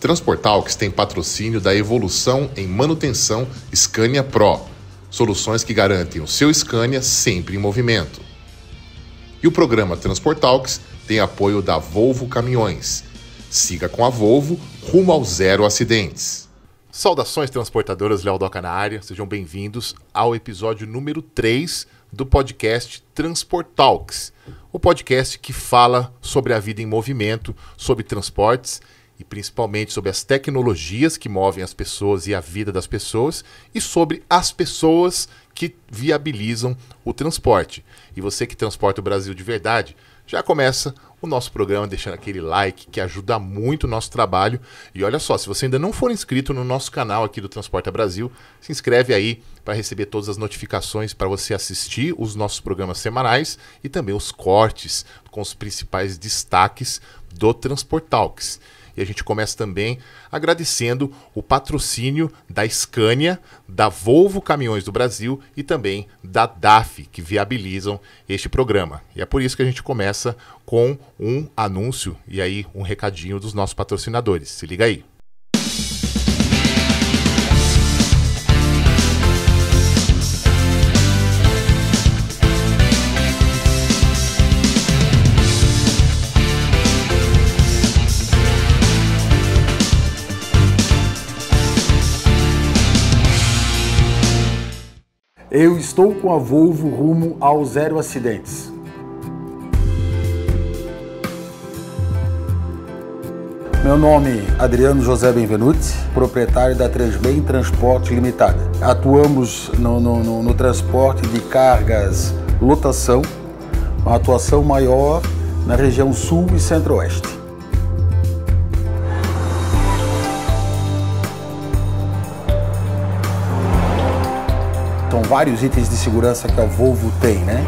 Transportalks tem patrocínio da evolução em manutenção Scania Pro, soluções que garantem o seu Scania sempre em movimento. E o programa Transportalks tem apoio da Volvo Caminhões. Siga com a Volvo rumo ao zero acidentes. Saudações transportadoras, Léo Doca na área, sejam bem-vindos ao episódio número 3 do podcast Transportalks, o podcast que fala sobre a vida em movimento, sobre transportes e principalmente sobre as tecnologias que movem as pessoas e a vida das pessoas e sobre as pessoas que viabilizam o transporte. E você que transporta o Brasil de verdade, já começa o nosso programa deixando aquele like que ajuda muito o nosso trabalho. E olha só, se você ainda não for inscrito no nosso canal aqui do Transporta Brasil, se inscreve aí para receber todas as notificações para você assistir os nossos programas semanais e também os cortes com os principais destaques do Transportalks a gente começa também agradecendo o patrocínio da Scania, da Volvo Caminhões do Brasil e também da DAF, que viabilizam este programa. E é por isso que a gente começa com um anúncio e aí um recadinho dos nossos patrocinadores. Se liga aí. Eu estou com a Volvo rumo ao zero acidentes. Meu nome é Adriano José Benvenuti, proprietário da Transbem Transporte Limitada. Atuamos no, no, no, no transporte de cargas lotação, uma atuação maior na região sul e centro-oeste. vários itens de segurança que a Volvo tem, né?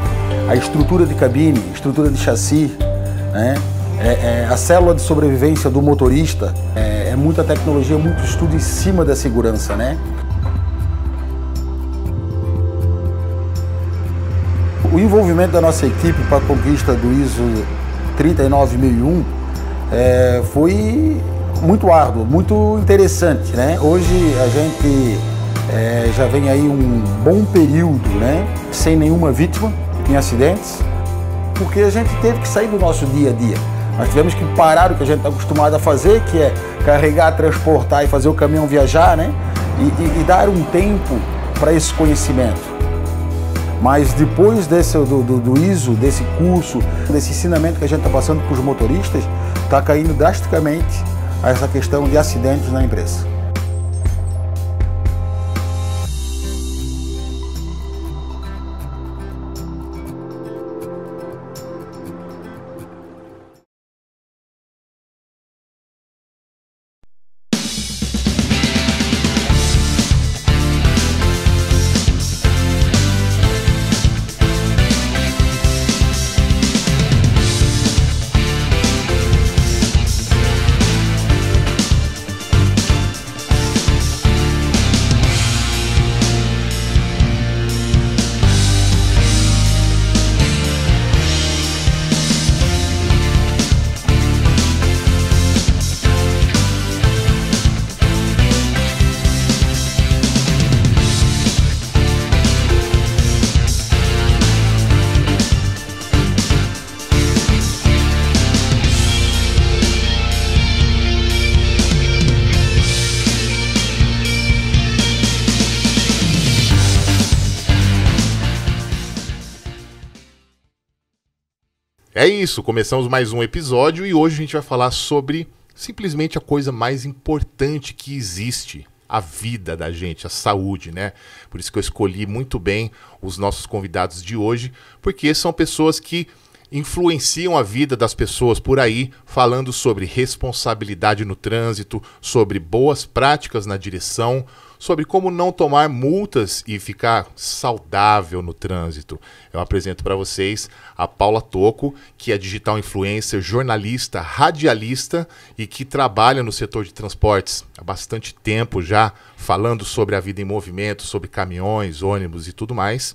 A estrutura de cabine, estrutura de chassi, né? É, é, a célula de sobrevivência do motorista, é, é muita tecnologia, muito estudo em cima da segurança, né? O envolvimento da nossa equipe para a conquista do ISO 39001 é, foi muito árduo, muito interessante, né? Hoje a gente é, já vem aí um bom período, né? Sem nenhuma vítima em acidentes, porque a gente teve que sair do nosso dia a dia. Nós tivemos que parar o que a gente está acostumado a fazer, que é carregar, transportar e fazer o caminhão viajar, né? E, e, e dar um tempo para esse conhecimento. Mas depois desse, do, do, do ISO, desse curso, desse ensinamento que a gente está passando para os motoristas, está caindo drasticamente essa questão de acidentes na empresa. isso, começamos mais um episódio e hoje a gente vai falar sobre simplesmente a coisa mais importante que existe, a vida da gente, a saúde, né? Por isso que eu escolhi muito bem os nossos convidados de hoje, porque são pessoas que influenciam a vida das pessoas por aí, falando sobre responsabilidade no trânsito, sobre boas práticas na direção, sobre como não tomar multas e ficar saudável no trânsito. Eu apresento para vocês a Paula Toco, que é digital influencer, jornalista, radialista e que trabalha no setor de transportes há bastante tempo já, falando sobre a vida em movimento, sobre caminhões, ônibus e tudo mais.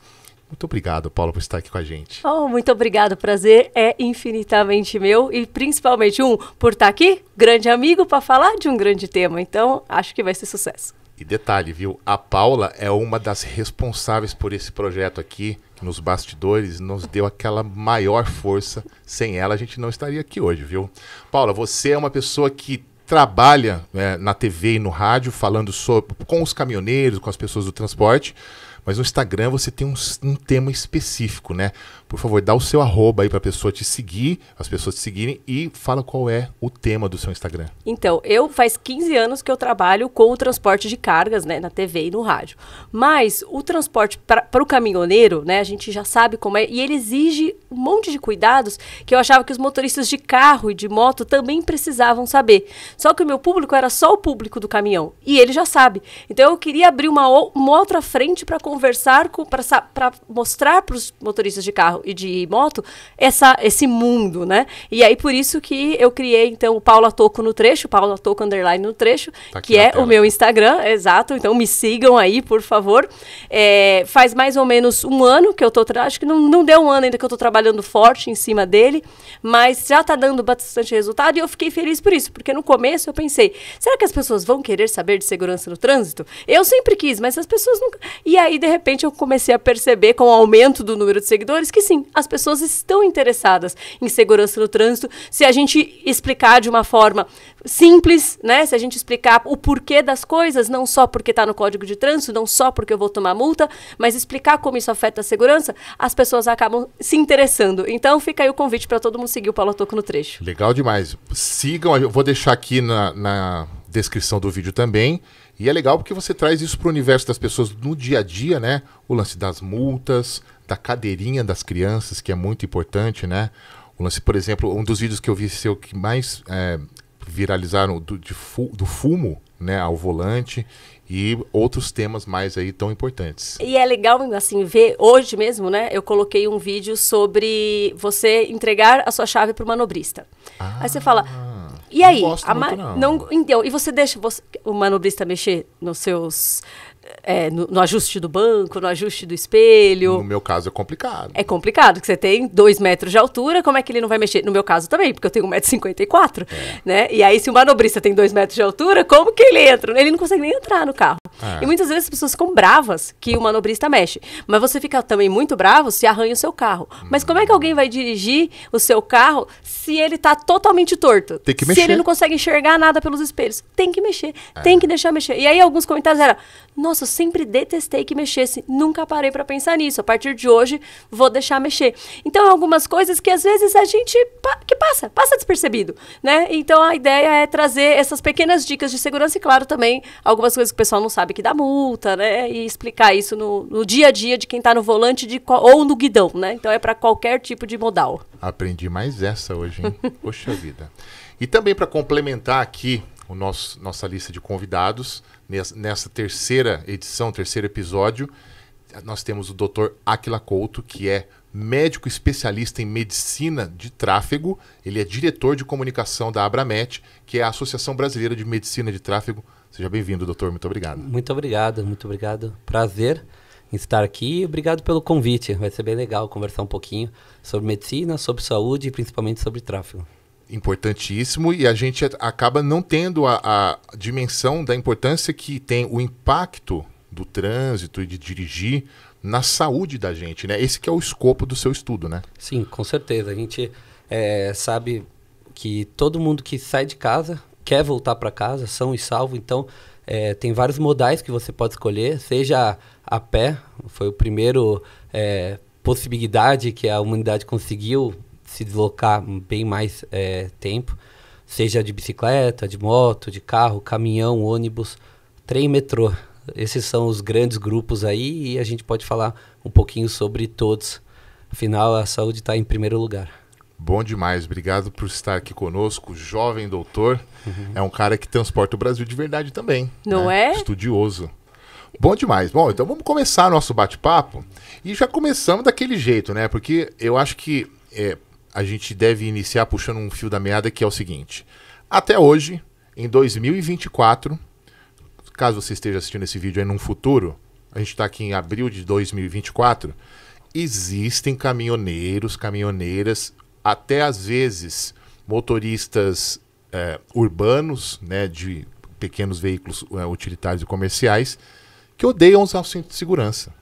Muito obrigado, Paulo, por estar aqui com a gente. Oh, muito obrigado, o prazer é infinitamente meu e principalmente um por estar aqui, grande amigo para falar de um grande tema. Então, acho que vai ser sucesso. E detalhe, viu? A Paula é uma das responsáveis por esse projeto aqui, que nos bastidores nos deu aquela maior força. Sem ela, a gente não estaria aqui hoje, viu? Paula, você é uma pessoa que trabalha né, na TV e no rádio, falando sobre, com os caminhoneiros, com as pessoas do transporte, mas no Instagram você tem um, um tema específico, né? Por favor, dá o seu arroba aí para a pessoa te seguir, as pessoas te seguirem e fala qual é o tema do seu Instagram. Então, eu faz 15 anos que eu trabalho com o transporte de cargas, né, na TV e no rádio. Mas o transporte para o caminhoneiro, né, a gente já sabe como é, e ele exige um monte de cuidados que eu achava que os motoristas de carro e de moto também precisavam saber. Só que o meu público era só o público do caminhão, e ele já sabe. Então, eu queria abrir uma, uma outra frente para conversar, para mostrar para os motoristas de carro carro e de moto, essa, esse mundo, né? E aí por isso que eu criei, então, o Paula Toco no trecho, Paula Toco Underline no trecho, tá que é tela. o meu Instagram, exato. Então me sigam aí, por favor. É, faz mais ou menos um ano que eu tô, acho que não, não deu um ano ainda que eu tô trabalhando forte em cima dele, mas já tá dando bastante resultado e eu fiquei feliz por isso, porque no começo eu pensei, será que as pessoas vão querer saber de segurança no trânsito? Eu sempre quis, mas as pessoas nunca. E aí, de repente, eu comecei a perceber com o aumento do número de seguidores que sim, as pessoas estão interessadas em segurança no trânsito se a gente explicar de uma forma simples, né? Se a gente explicar o porquê das coisas, não só porque está no código de trânsito, não só porque eu vou tomar multa, mas explicar como isso afeta a segurança, as pessoas acabam se interessando. Então fica aí o convite para todo mundo seguir o Paulo Toco no trecho. Legal demais. Sigam, eu vou deixar aqui na, na descrição do vídeo também. E é legal porque você traz isso para o universo das pessoas no dia a dia, né? O lance das multas, da cadeirinha das crianças, que é muito importante, né? O lance, por exemplo, um dos vídeos que eu vi seu que mais é, viralizaram do, de, do fumo, né, ao volante e outros temas mais aí tão importantes. E é legal assim ver hoje mesmo, né? Eu coloquei um vídeo sobre você entregar a sua chave para o manobrista. Ah, aí você fala, ah, e aí, não, não. não, e você deixa você, o manobrista mexer nos seus é, no, no, ajuste do banco, no ajuste do espelho. No meu caso é complicado. É complicado, porque você tem dois metros de altura, como é que ele não vai mexer? No meu caso também, porque eu tenho 1,54m, é. né? E aí, se o manobrista tem dois metros de altura, como que ele entra? Ele não consegue nem entrar no carro. É. E muitas vezes as pessoas ficam bravas que o manobrista mexe. Mas você fica também muito bravo se arranha o seu carro. Hum. Mas como é que alguém vai dirigir o seu carro se ele está totalmente torto? Tem que mexer. Se ele não consegue enxergar nada pelos espelhos. Tem que mexer, é. tem que deixar mexer. E aí alguns comentários eram, nossa, nossa, eu sempre detestei que mexesse, nunca parei para pensar nisso. A partir de hoje, vou deixar mexer. Então, é algumas coisas que às vezes a gente pa que passa, passa despercebido, né? Então, a ideia é trazer essas pequenas dicas de segurança e, claro, também algumas coisas que o pessoal não sabe que dá multa, né? E explicar isso no, no dia a dia de quem está no volante de, ou no guidão, né? Então, é para qualquer tipo de modal. Aprendi mais essa hoje, hein? Poxa vida. E também para complementar aqui o nosso, nossa lista de convidados, nessa terceira edição, terceiro episódio, nós temos o Dr. Aquila Couto, que é médico especialista em medicina de tráfego. Ele é diretor de comunicação da Abramet, que é a Associação Brasileira de Medicina de Tráfego. Seja bem-vindo, doutor. Muito obrigado. Muito obrigado, muito obrigado. Prazer em estar aqui. Obrigado pelo convite. Vai ser bem legal conversar um pouquinho sobre medicina, sobre saúde e principalmente sobre tráfego importantíssimo e a gente acaba não tendo a, a, dimensão da importância que tem o impacto do trânsito e de dirigir na saúde da gente, né? Esse que é o escopo do seu estudo, né? Sim, com certeza. A gente é, sabe que todo mundo que sai de casa quer voltar para casa, são e salvo. Então, é, tem vários modais que você pode escolher, seja a pé, foi o primeiro é, possibilidade que a humanidade conseguiu se deslocar bem mais é, tempo, seja de bicicleta, de moto, de carro, caminhão, ônibus, trem, metrô. Esses são os grandes grupos aí e a gente pode falar um pouquinho sobre todos. Afinal, a saúde está em primeiro lugar. Bom demais, obrigado por estar aqui conosco, jovem doutor. Uhum. É um cara que transporta o Brasil de verdade também. Não né? é? Estudioso. Bom demais. Bom, então vamos começar nosso bate-papo e já começamos daquele jeito, né? Porque eu acho que é, a gente deve iniciar puxando um fio da meada que é o seguinte. Até hoje, em 2024, caso você esteja assistindo esse vídeo aí num futuro, a gente está aqui em abril de 2024, existem caminhoneiros, caminhoneiras, até às vezes motoristas é, urbanos, né, de pequenos veículos é, utilitários e comerciais, que odeiam usar o cinto de segurança.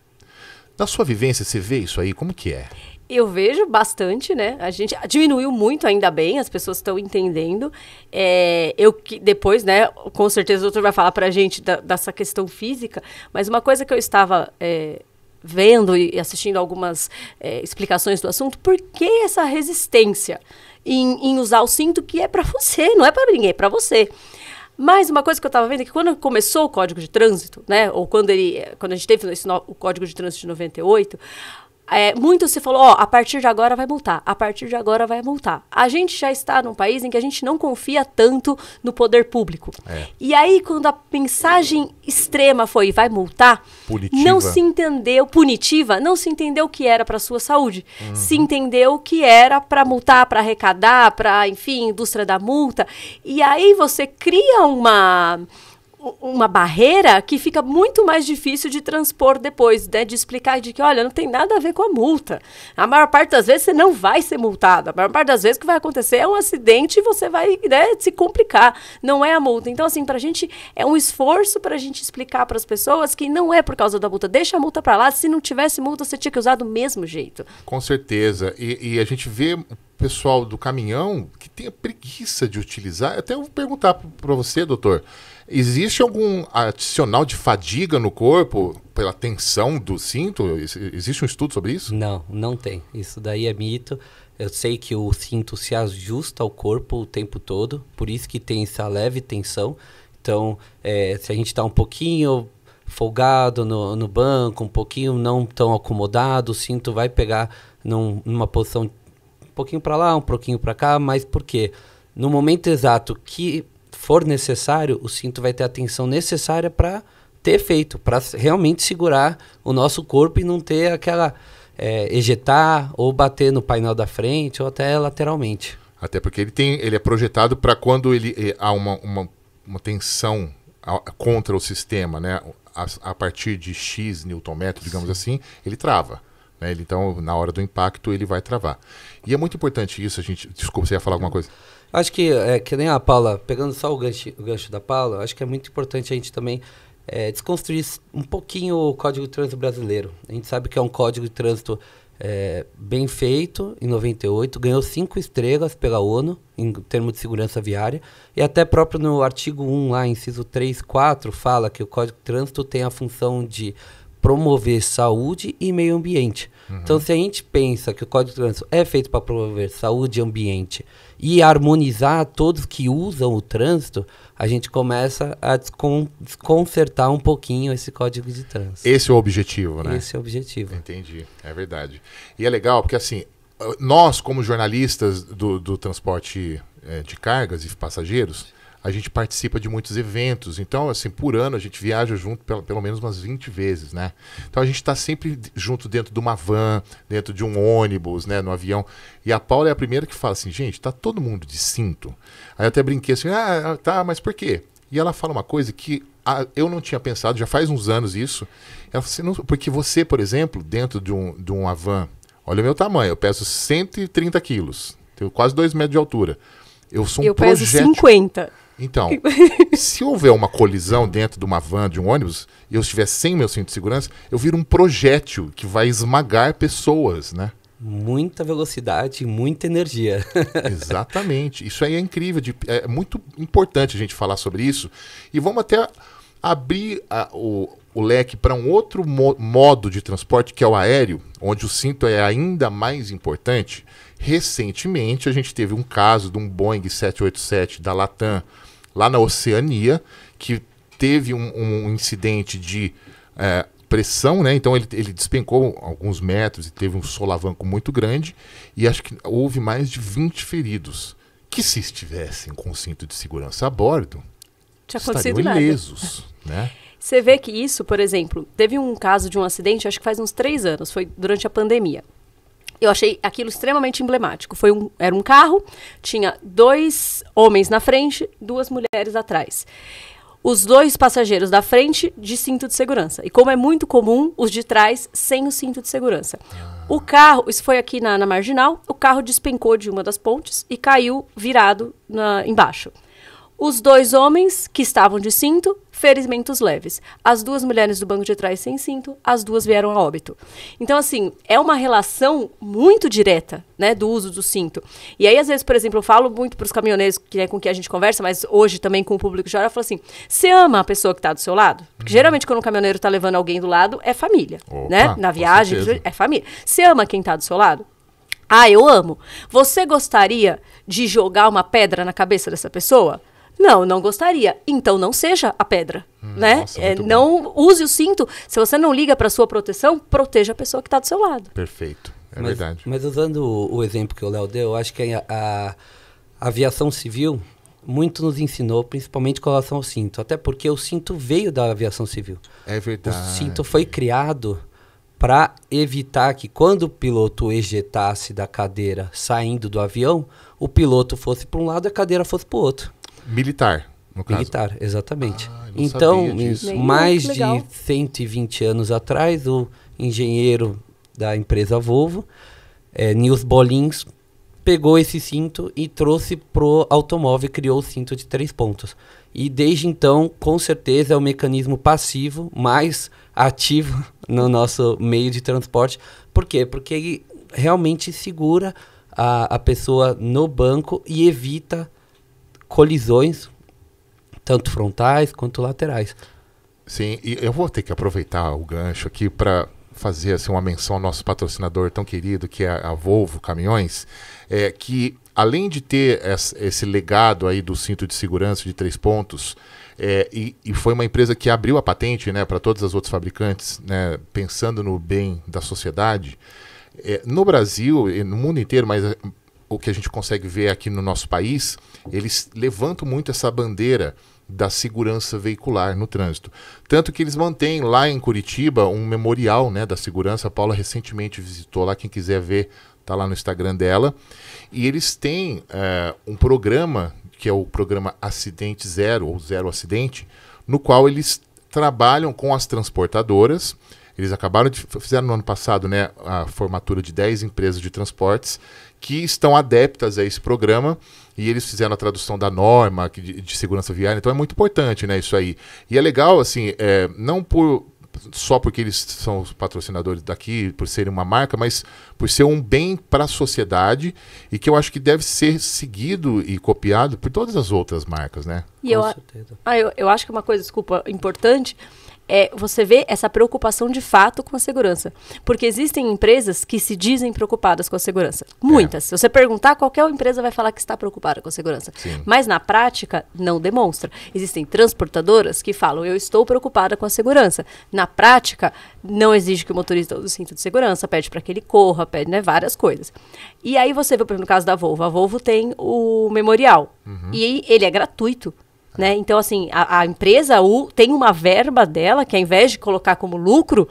Na sua vivência, você vê isso aí? Como que é? Eu vejo bastante, né? A gente diminuiu muito, ainda bem, as pessoas estão entendendo. É, eu que depois, né? Com certeza o doutor vai falar para a gente da, dessa questão física, mas uma coisa que eu estava é, vendo e assistindo algumas é, explicações do assunto, por que essa resistência em, em usar o cinto que é para você, não é para ninguém, é para você. Mas uma coisa que eu estava vendo é que quando começou o Código de Trânsito, né, ou quando, ele, quando a gente teve esse no, o Código de Trânsito de 98, é, muito se falou, ó, a partir de agora vai multar, a partir de agora vai multar. A gente já está num país em que a gente não confia tanto no poder público. É. E aí, quando a mensagem extrema foi vai multar, punitiva. não se entendeu, punitiva, não se entendeu o que era para a sua saúde. Uhum. Se entendeu o que era para multar, para arrecadar, para, enfim, indústria da multa. E aí você cria uma uma barreira que fica muito mais difícil de transpor depois, né? De explicar de que, olha, não tem nada a ver com a multa. A maior parte das vezes você não vai ser multado. A maior parte das vezes o que vai acontecer é um acidente e você vai né, se complicar. Não é a multa. Então, assim, para a gente é um esforço para a gente explicar para as pessoas que não é por causa da multa. Deixa a multa para lá. Se não tivesse multa, você tinha que usar do mesmo jeito. Com certeza. E, e a gente vê pessoal do caminhão que tem a preguiça de utilizar. Até eu vou perguntar para você, doutor. Existe algum adicional de fadiga no corpo pela tensão do cinto? Existe um estudo sobre isso? Não, não tem. Isso daí é mito. Eu sei que o cinto se ajusta ao corpo o tempo todo, por isso que tem essa leve tensão. Então, é, se a gente está um pouquinho folgado no, no banco, um pouquinho não tão acomodado, o cinto vai pegar num, numa posição um pouquinho para lá, um pouquinho para cá, mas por quê? No momento exato que for necessário, o cinto vai ter a tensão necessária para ter efeito, para realmente segurar o nosso corpo e não ter aquela é, ejetar ou bater no painel da frente ou até lateralmente. Até porque ele tem, ele é projetado para quando ele eh, há uma, uma, uma tensão a, contra o sistema, né? A, a, partir de x newton metro, digamos Sim. assim, ele trava. Né? Ele, então, na hora do impacto, ele vai travar. E é muito importante isso. A gente, desculpa, você ia falar alguma coisa? Acho que, é, que nem a Paula, pegando só o gancho, o gancho da Paula, acho que é muito importante a gente também é, desconstruir um pouquinho o Código de Trânsito Brasileiro. A gente sabe que é um Código de Trânsito é, bem feito, em 98, ganhou cinco estrelas pela ONU, em termos de segurança viária, e até próprio no artigo 1, lá, inciso 3, 4, fala que o Código de Trânsito tem a função de promover saúde e meio ambiente. Uhum. Então, se a gente pensa que o Código de Trânsito é feito para promover saúde e ambiente e harmonizar todos que usam o trânsito, a gente começa a descon desconcertar um pouquinho esse código de trânsito. Esse é o objetivo, né? Esse é o objetivo. Entendi, é verdade. E é legal porque, assim, nós, como jornalistas do, do transporte é, de cargas e passageiros, a gente participa de muitos eventos. Então, assim, por ano a gente viaja junto pelo, pelo menos umas 20 vezes, né? Então a gente está sempre junto dentro de uma van, dentro de um ônibus, né? No avião. E a Paula é a primeira que fala assim, gente, tá todo mundo de cinto. Aí eu até brinquei assim, ah, ah tá, mas por quê? E ela fala uma coisa que ah, eu não tinha pensado, já faz uns anos isso. Ela fala assim, porque você, por exemplo, dentro de um, de um van, olha o meu tamanho, eu peso 130 quilos, tenho quase 2 metros de altura. Eu sou um projeto. Eu peso 50. Então, se houver uma colisão dentro de uma van, de um ônibus, e eu estiver sem meu cinto de segurança, eu viro um projétil que vai esmagar pessoas, né? Muita velocidade e muita energia. Exatamente. Isso aí é incrível. De, é muito importante a gente falar sobre isso. E vamos até abrir a, o, o leque para um outro mo modo de transporte, que é o aéreo, onde o cinto é ainda mais importante. Recentemente, a gente teve um caso de um Boeing 787 da Latam lá na Oceania, que teve um, um incidente de é, pressão, né? Então ele, ele despencou alguns metros e teve um solavanco muito grande, e acho que houve mais de 20 feridos, que se estivessem com o cinto de segurança a bordo, estariam ilesos, nada. né? Você vê que isso, por exemplo, teve um caso de um acidente, acho que faz uns três anos, foi durante a pandemia. Eu achei aquilo extremamente emblemático. Foi um, era um carro, tinha dois homens na frente, duas mulheres atrás. Os dois passageiros da frente de cinto de segurança. E como é muito comum, os de trás sem o cinto de segurança. Ah. O carro, isso foi aqui na, na marginal, o carro despencou de uma das pontes e caiu virado na, embaixo. Os dois homens que estavam de cinto ferimentos leves. As duas mulheres do banco de trás sem cinto, as duas vieram a óbito. Então, assim, é uma relação muito direta, né, do uso do cinto. E aí, às vezes, por exemplo, eu falo muito para os caminhoneiros que, é com quem a gente conversa, mas hoje também com o público já, eu falo assim: você ama a pessoa que está do seu lado? Porque uhum. geralmente, quando um caminhoneiro está levando alguém do lado, é família, Opa, né? Na viagem, é família. Você ama quem está do seu lado? Ah, eu amo. Você gostaria de jogar uma pedra na cabeça dessa pessoa? Não, não gostaria. Então não seja a pedra, hum, né? Nossa, é, não use o cinto. Se você não liga para sua proteção, proteja a pessoa que está do seu lado. Perfeito, é mas, verdade. Mas usando o, o exemplo que o Léo deu, eu acho que a, a, a aviação civil muito nos ensinou, principalmente com relação ao cinto. Até porque o cinto veio da aviação civil. É verdade. O cinto foi criado para evitar que quando o piloto ejetasse da cadeira saindo do avião, o piloto fosse para um lado e a cadeira fosse para o outro. Militar, no caso. Militar, exatamente. Ah, então, mais de 120 anos atrás, o engenheiro da empresa Volvo, é, Nils Bolins, pegou esse cinto e trouxe pro automóvel, e criou o cinto de três pontos. E desde então, com certeza, é o mecanismo passivo mais ativo no nosso meio de transporte. Por quê? Porque ele realmente segura a, a pessoa no banco e evita colisões, tanto frontais quanto laterais. Sim, e eu vou ter que aproveitar o gancho aqui para fazer assim, uma menção ao nosso patrocinador tão querido, que é a Volvo Caminhões, é, que além de ter esse legado aí do cinto de segurança de três pontos, é, e, e, foi uma empresa que abriu a patente né, para todas as outras fabricantes, né, pensando no bem da sociedade. É, no Brasil, e no mundo inteiro, mas o que a gente consegue ver aqui no nosso país, eles levantam muito essa bandeira da segurança veicular no trânsito. Tanto que eles mantêm lá em Curitiba um memorial né, da segurança. A Paula recentemente visitou lá, quem quiser ver, está lá no Instagram dela. E eles têm eh, um programa, que é o programa Acidente Zero, ou Zero Acidente, no qual eles trabalham com as transportadoras eles acabaram de. fizeram no ano passado né, a formatura de 10 empresas de transportes que estão adeptas a esse programa e eles fizeram a tradução da norma de, de segurança viária, então é muito importante né, isso aí. E é legal, assim, é, não por, só porque eles são os patrocinadores daqui, por serem uma marca, mas por ser um bem para a sociedade e que eu acho que deve ser seguido e copiado por todas as outras marcas, né? E Com eu, certeza. Ah, eu, eu acho que é uma coisa, desculpa, importante é você vê essa preocupação de fato com a segurança. Porque existem empresas que se dizem preocupadas com a segurança. Muitas. É. Se você perguntar, qualquer empresa vai falar que está preocupada com a segurança. Sim. Mas na prática, não demonstra. Existem transportadoras que falam, eu estou preocupada com a segurança. Na prática, não exige que o motorista use o cinto de segurança, pede para que ele corra, pede né, várias coisas. E aí você vê, por exemplo, no caso da Volvo. A Volvo tem o memorial. Uhum. E ele é gratuito. Né? Então, assim, a, a empresa U tem uma verba dela que, ao invés de colocar como lucro,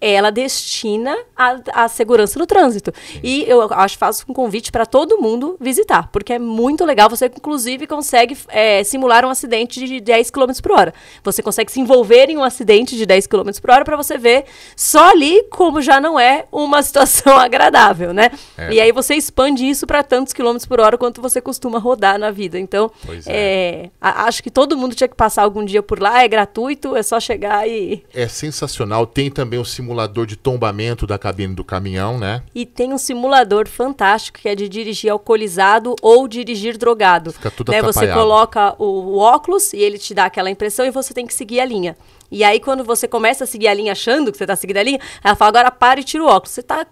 ela destina à segurança no trânsito. Sim. E eu acho faço um convite para todo mundo visitar, porque é muito legal. Você, inclusive, consegue é, simular um acidente de 10 km por hora. Você consegue se envolver em um acidente de 10 km por hora para você ver só ali como já não é uma situação agradável, né? É. E aí você expande isso para tantos quilômetros por hora quanto você costuma rodar na vida. Então, é. acho que todo mundo tinha que passar algum dia por lá. É gratuito, é só chegar e. É sensacional. Tem também o simulador simulador de tombamento da cabine do caminhão, né? E tem um simulador fantástico que é de dirigir alcoolizado ou dirigir drogado. Fica tudo né? Você coloca o, o óculos e ele te dá aquela impressão e você tem que seguir a linha. E aí, quando você começa a seguir a linha achando que você está seguindo a linha, ela fala, agora para e tira o óculos. Você está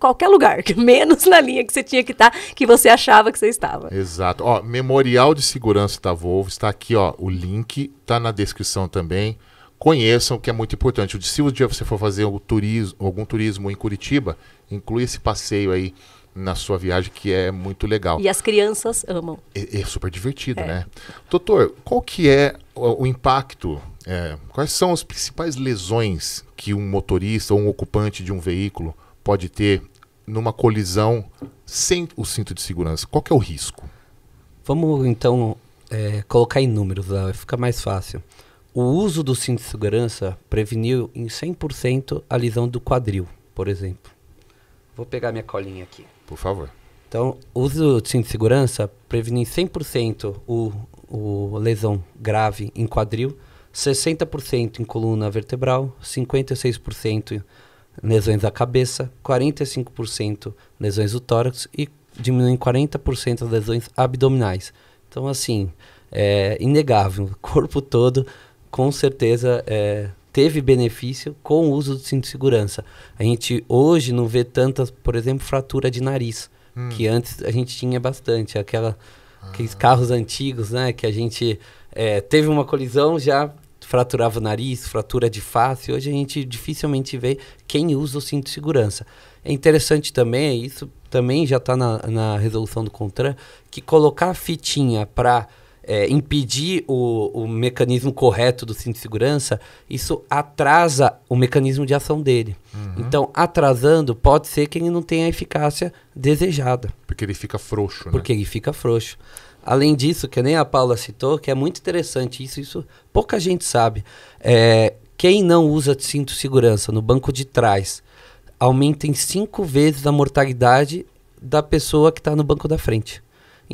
qualquer lugar, menos na linha que você tinha que estar, tá, que você achava que você estava. Exato. Ó, Memorial de Segurança da Volvo está aqui, ó, o link está na descrição também conheçam, que é muito importante. Se um dia você for fazer um turismo, algum turismo em Curitiba, inclui esse passeio aí na sua viagem, que é muito legal. E as crianças amam. É, é super divertido, é. né? Doutor, qual que é o, o impacto, é, quais são as principais lesões que um motorista ou um ocupante de um veículo pode ter numa colisão sem o cinto de segurança? Qual que é o risco? Vamos, então, é, colocar em números, fica mais fácil. O uso do cinto de segurança preveniu em 100% a lesão do quadril, por exemplo. Vou pegar minha colinha aqui. Por favor. Então, o uso do cinto de segurança preveniu em 100% o, o lesão grave em quadril, 60% em coluna vertebral, 56% lesões da cabeça, 45% lesões do tórax e diminui em 40% as lesões abdominais. Então, assim, é inegável, o corpo todo com certeza é, teve benefício com o uso do cinto de segurança. A gente hoje não vê tantas, por exemplo, fratura de nariz, hum. que antes a gente tinha bastante. Aquela, ah. Aqueles carros antigos, né? Que a gente é, teve uma colisão, já fraturava o nariz, fratura de face. Hoje a gente dificilmente vê quem usa o cinto de segurança. É interessante também, é isso também já está na, na resolução do CONTRAN, que colocar a fitinha para é, impedir o, o mecanismo correto do cinto de segurança, isso atrasa o mecanismo de ação dele. Uhum. Então, atrasando, pode ser que ele não tenha a eficácia desejada. Porque ele fica frouxo, né? Porque ele fica frouxo. Além disso, que nem a Paula citou, que é muito interessante isso, isso pouca gente sabe. É, quem não usa cinto de segurança no banco de trás aumenta em cinco vezes a mortalidade da pessoa que está no banco da frente.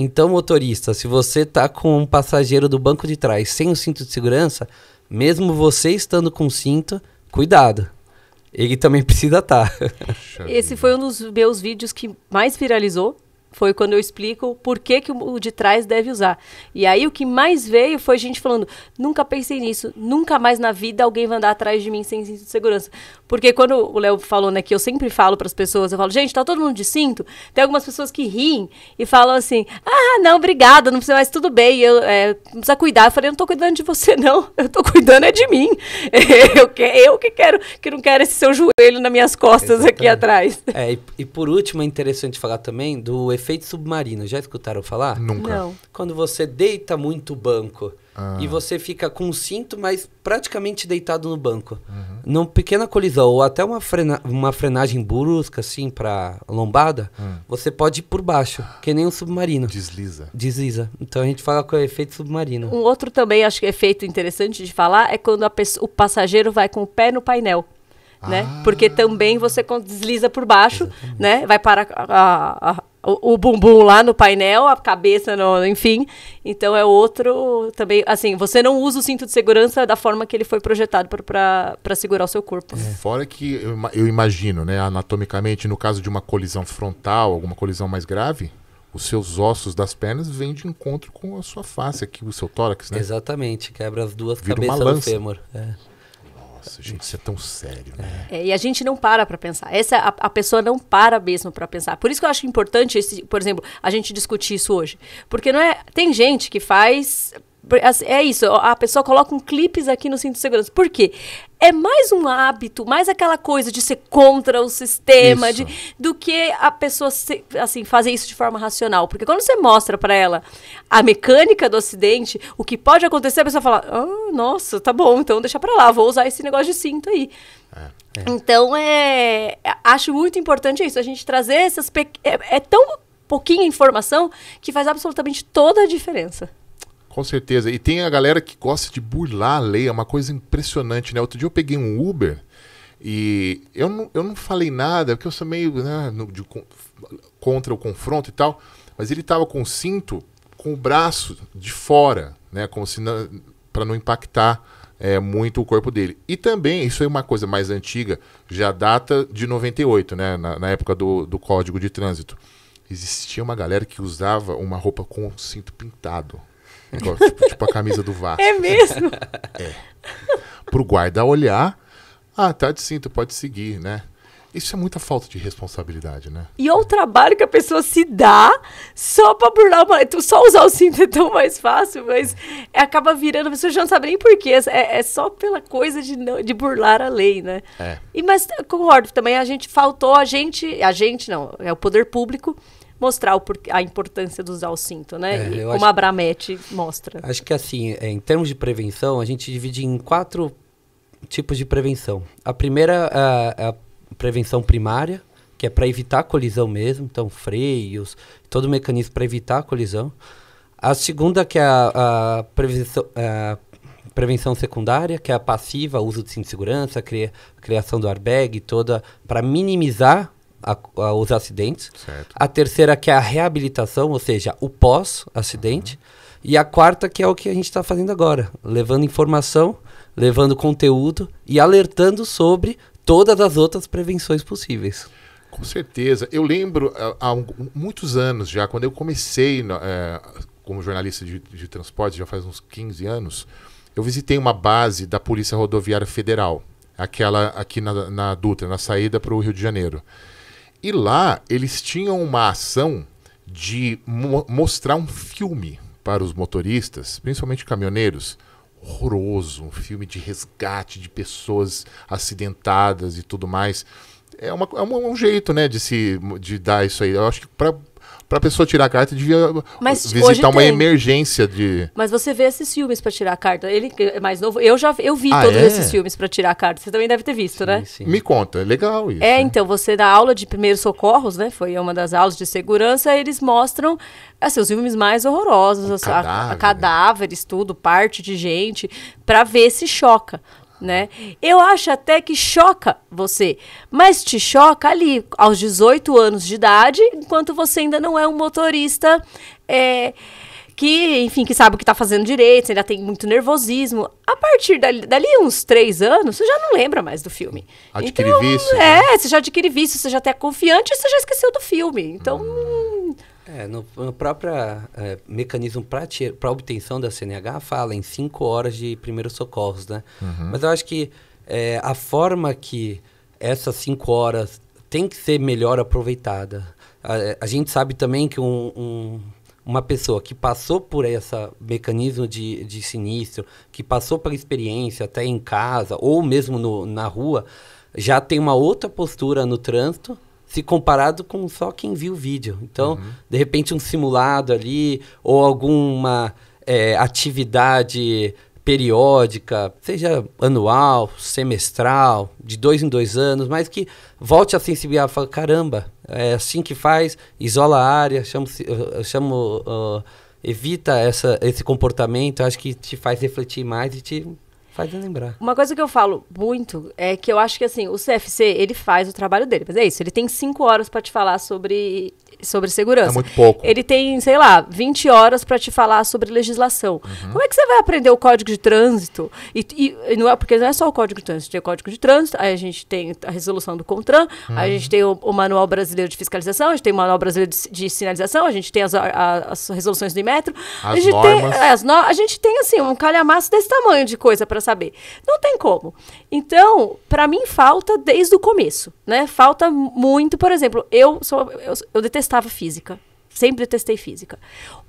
Então, motorista, se você tá com um passageiro do banco de trás sem o cinto de segurança, mesmo você estando com cinto, cuidado. Ele também precisa estar. Tá. Esse foi um dos meus vídeos que mais viralizou foi quando eu explico por que, que o de trás deve usar. E aí o que mais veio foi gente falando: nunca pensei nisso, nunca mais na vida alguém vai andar atrás de mim sem cinto de segurança. Porque quando o Léo falou, né, que eu sempre falo para as pessoas, eu falo: gente, tá todo mundo de cinto? Tem algumas pessoas que riem e falam assim: ah, não, obrigada, não precisa mais, tudo bem, eu, é, não precisa cuidar. Eu falei: eu não tô cuidando de você, não, eu tô cuidando é de mim. eu, que, eu que quero, que não quero esse seu joelho nas minhas costas Exatamente. aqui atrás. É, e, e por último, é interessante falar também do efeito submarino. Já escutaram falar? Nunca. Não. Quando você deita muito o banco ah. e você fica com o cinto, mas praticamente deitado no banco. Uhum. Numa pequena colisão ou até uma, frena uma frenagem brusca, assim, para lombada, uhum. você pode ir por baixo, que nem um submarino. Desliza. Desliza. Então a gente fala com efeito submarino. Um outro também, acho que é efeito interessante de falar, é quando a o passageiro vai com o pé no painel. Né? Ah. Porque também você desliza por baixo, né? Vai para a, a o, o, bumbum lá no painel, a cabeça, no, enfim. Então é outro também. Assim, você não usa o cinto de segurança da forma que ele foi projetado para segurar o seu corpo. É. Fora que eu, eu imagino, né, anatomicamente, no caso de uma colisão frontal, alguma colisão mais grave, os seus ossos das pernas vêm de encontro com a sua face aqui, o seu tórax, né? Exatamente, quebra as duas Vira cabeças do fêmur. É. Nossa, gente, isso é tão sério, né? É, e a gente não para para pensar. Essa é a, a, pessoa não para mesmo para pensar. Por isso que eu acho importante, esse, por exemplo, a gente discutir isso hoje, porque não é. Tem gente que faz Assim, é isso, a pessoa coloca um clipes aqui no cinto de segurança. Por quê? É mais um hábito, mais aquela coisa de ser contra o sistema, de, do que a pessoa se, assim fazer isso de forma racional. Porque quando você mostra para ela a mecânica do acidente, o que pode acontecer, a pessoa fala: ah, nossa, tá bom, então deixa para lá, vou usar esse negócio de cinto aí. É, é. Então, é, é, acho muito importante isso, a gente trazer essas. Pe... É, é tão pouquinha informação que faz absolutamente toda a diferença. Com certeza. E tem a galera que gosta de burlar a lei, é uma coisa impressionante, né? Outro dia eu peguei um Uber e eu não, eu não falei nada, porque eu sou meio né, no, de, contra o confronto e tal, mas ele tava com o cinto com o braço de fora, né? Como se para não impactar é, muito o corpo dele. E também, isso é uma coisa mais antiga, já data de 98, né? Na, na época do, do Código de Trânsito. Existia uma galera que usava uma roupa com cinto pintado. Igual, tipo, tipo, a camisa do Vasco. É mesmo? É. Pro guarda olhar, ah, tá de cinto, pode seguir, né? Isso é muita falta de responsabilidade, né? E olha o trabalho que a pessoa se dá só pra burlar uma. Então, só usar o cinto é tão mais fácil, mas é, acaba virando. A pessoa já não sabe nem porquê. É, é, é só pela coisa de, não, de burlar a lei, né? É. E, mas concordo, também a gente faltou, a gente. A gente não, é o poder público mostrar o, a importância de usar o cinto, né? É, como acho, a Bramete mostra. Acho que assim, é, em termos de prevenção, a gente divide em quatro tipos de prevenção. A primeira é a, a prevenção primária, que é para evitar colisão mesmo, então freios, todo o mecanismo para evitar a colisão. A segunda que é a, a prevenção, a prevenção secundária, que é a passiva, uso de cinto de segurança, cria, criação do airbag, toda para minimizar a, a, os acidentes. Certo. A terceira que é a reabilitação, ou seja, o pós-acidente. Uhum. E a quarta que é o que a gente está fazendo agora, levando informação, levando conteúdo e alertando sobre todas as outras prevenções possíveis. Com certeza. Eu lembro há, há muitos anos já, quando eu comecei é, como jornalista de, de transporte, já faz uns 15 anos, eu visitei uma base da Polícia Rodoviária Federal, aquela aqui na, na Dutra, na saída para o Rio de Janeiro. E lá eles tinham uma ação de mo mostrar um filme para os motoristas, principalmente caminhoneiros, horroroso, um filme de resgate de pessoas acidentadas e tudo mais. É, uma, é um, é jeito, né, de se de dar isso aí. Eu acho que para a pessoa tirar a carta, devia uh, Mas visitar uma tem. emergência de. Mas você vê esses filmes para tirar a carta. Ele é mais novo. Eu já eu vi ah, todos é? esses filmes para tirar a carta. Você também deve ter visto, sim, né? Sim. Me conta, é legal isso. É, então, você na aula de primeiros socorros, né? Foi uma das aulas de segurança, eles mostram assim, os filmes mais horrorosos, um assim, cadáver, a, a né? cadáveres, né? tudo, parte de gente, para ver se choca né? Eu acho até que choca você, mas te choca ali aos 18 anos de idade, enquanto você ainda não é um motorista é, que, enfim, que sabe o que está fazendo direito, você ainda tem muito nervosismo. A partir dali, dali, uns três anos, você já não lembra mais do filme. Adquire então, vício. Né? É, né? você já adquire vício, você já até é confiante você já esqueceu do filme. Então, hum. É, no, no próprio é, mecanismo para obtenção da CNH fala em cinco horas de primeiros socorros, né? Uhum. Mas eu acho que é, a forma que essas cinco horas tem que ser melhor aproveitada. A, é, a gente sabe também que um, um, uma pessoa que passou por esse mecanismo de, de sinistro, que passou pela experiência até em casa ou mesmo no, na rua, já tem uma outra postura no trânsito se comparado com só quem viu o vídeo. Então, uhum. de repente, um simulado ali, ou alguma é, atividade periódica, seja anual, semestral, de dois em dois anos, mas que volte a sensibilizar, fala, caramba, é assim que faz, isola a área, chamo, eh, eh, chamo uh, eh, evita essa, esse comportamento, acho que te faz refletir mais e te Faz lembrar. Uma coisa que eu falo muito é que eu acho que assim, o CFC, ele faz o trabalho dele. Mas é isso, ele tem cinco horas para te falar sobre sobre segurança. É muito pouco. Ele tem, sei lá, 20 horas para te falar sobre legislação. Uhum. Como é que você vai aprender o código de trânsito? E, e, e, não é porque não é só o código de trânsito, tem o código de trânsito, aí a gente tem a resolução do CONTRAN, uhum. a gente uhum. tem o, o, manual brasileiro de fiscalização, a gente tem o manual brasileiro de, de sinalização, a gente tem as, a, as resoluções do metro, a gente normas. tem é, as no, a gente tem assim um calhamaço desse tamanho de coisa para saber. Não tem como. Então, para mim falta desde o começo, né? Falta muito, por exemplo, eu sou eu, eu detesto detestava física. Sempre detestei física.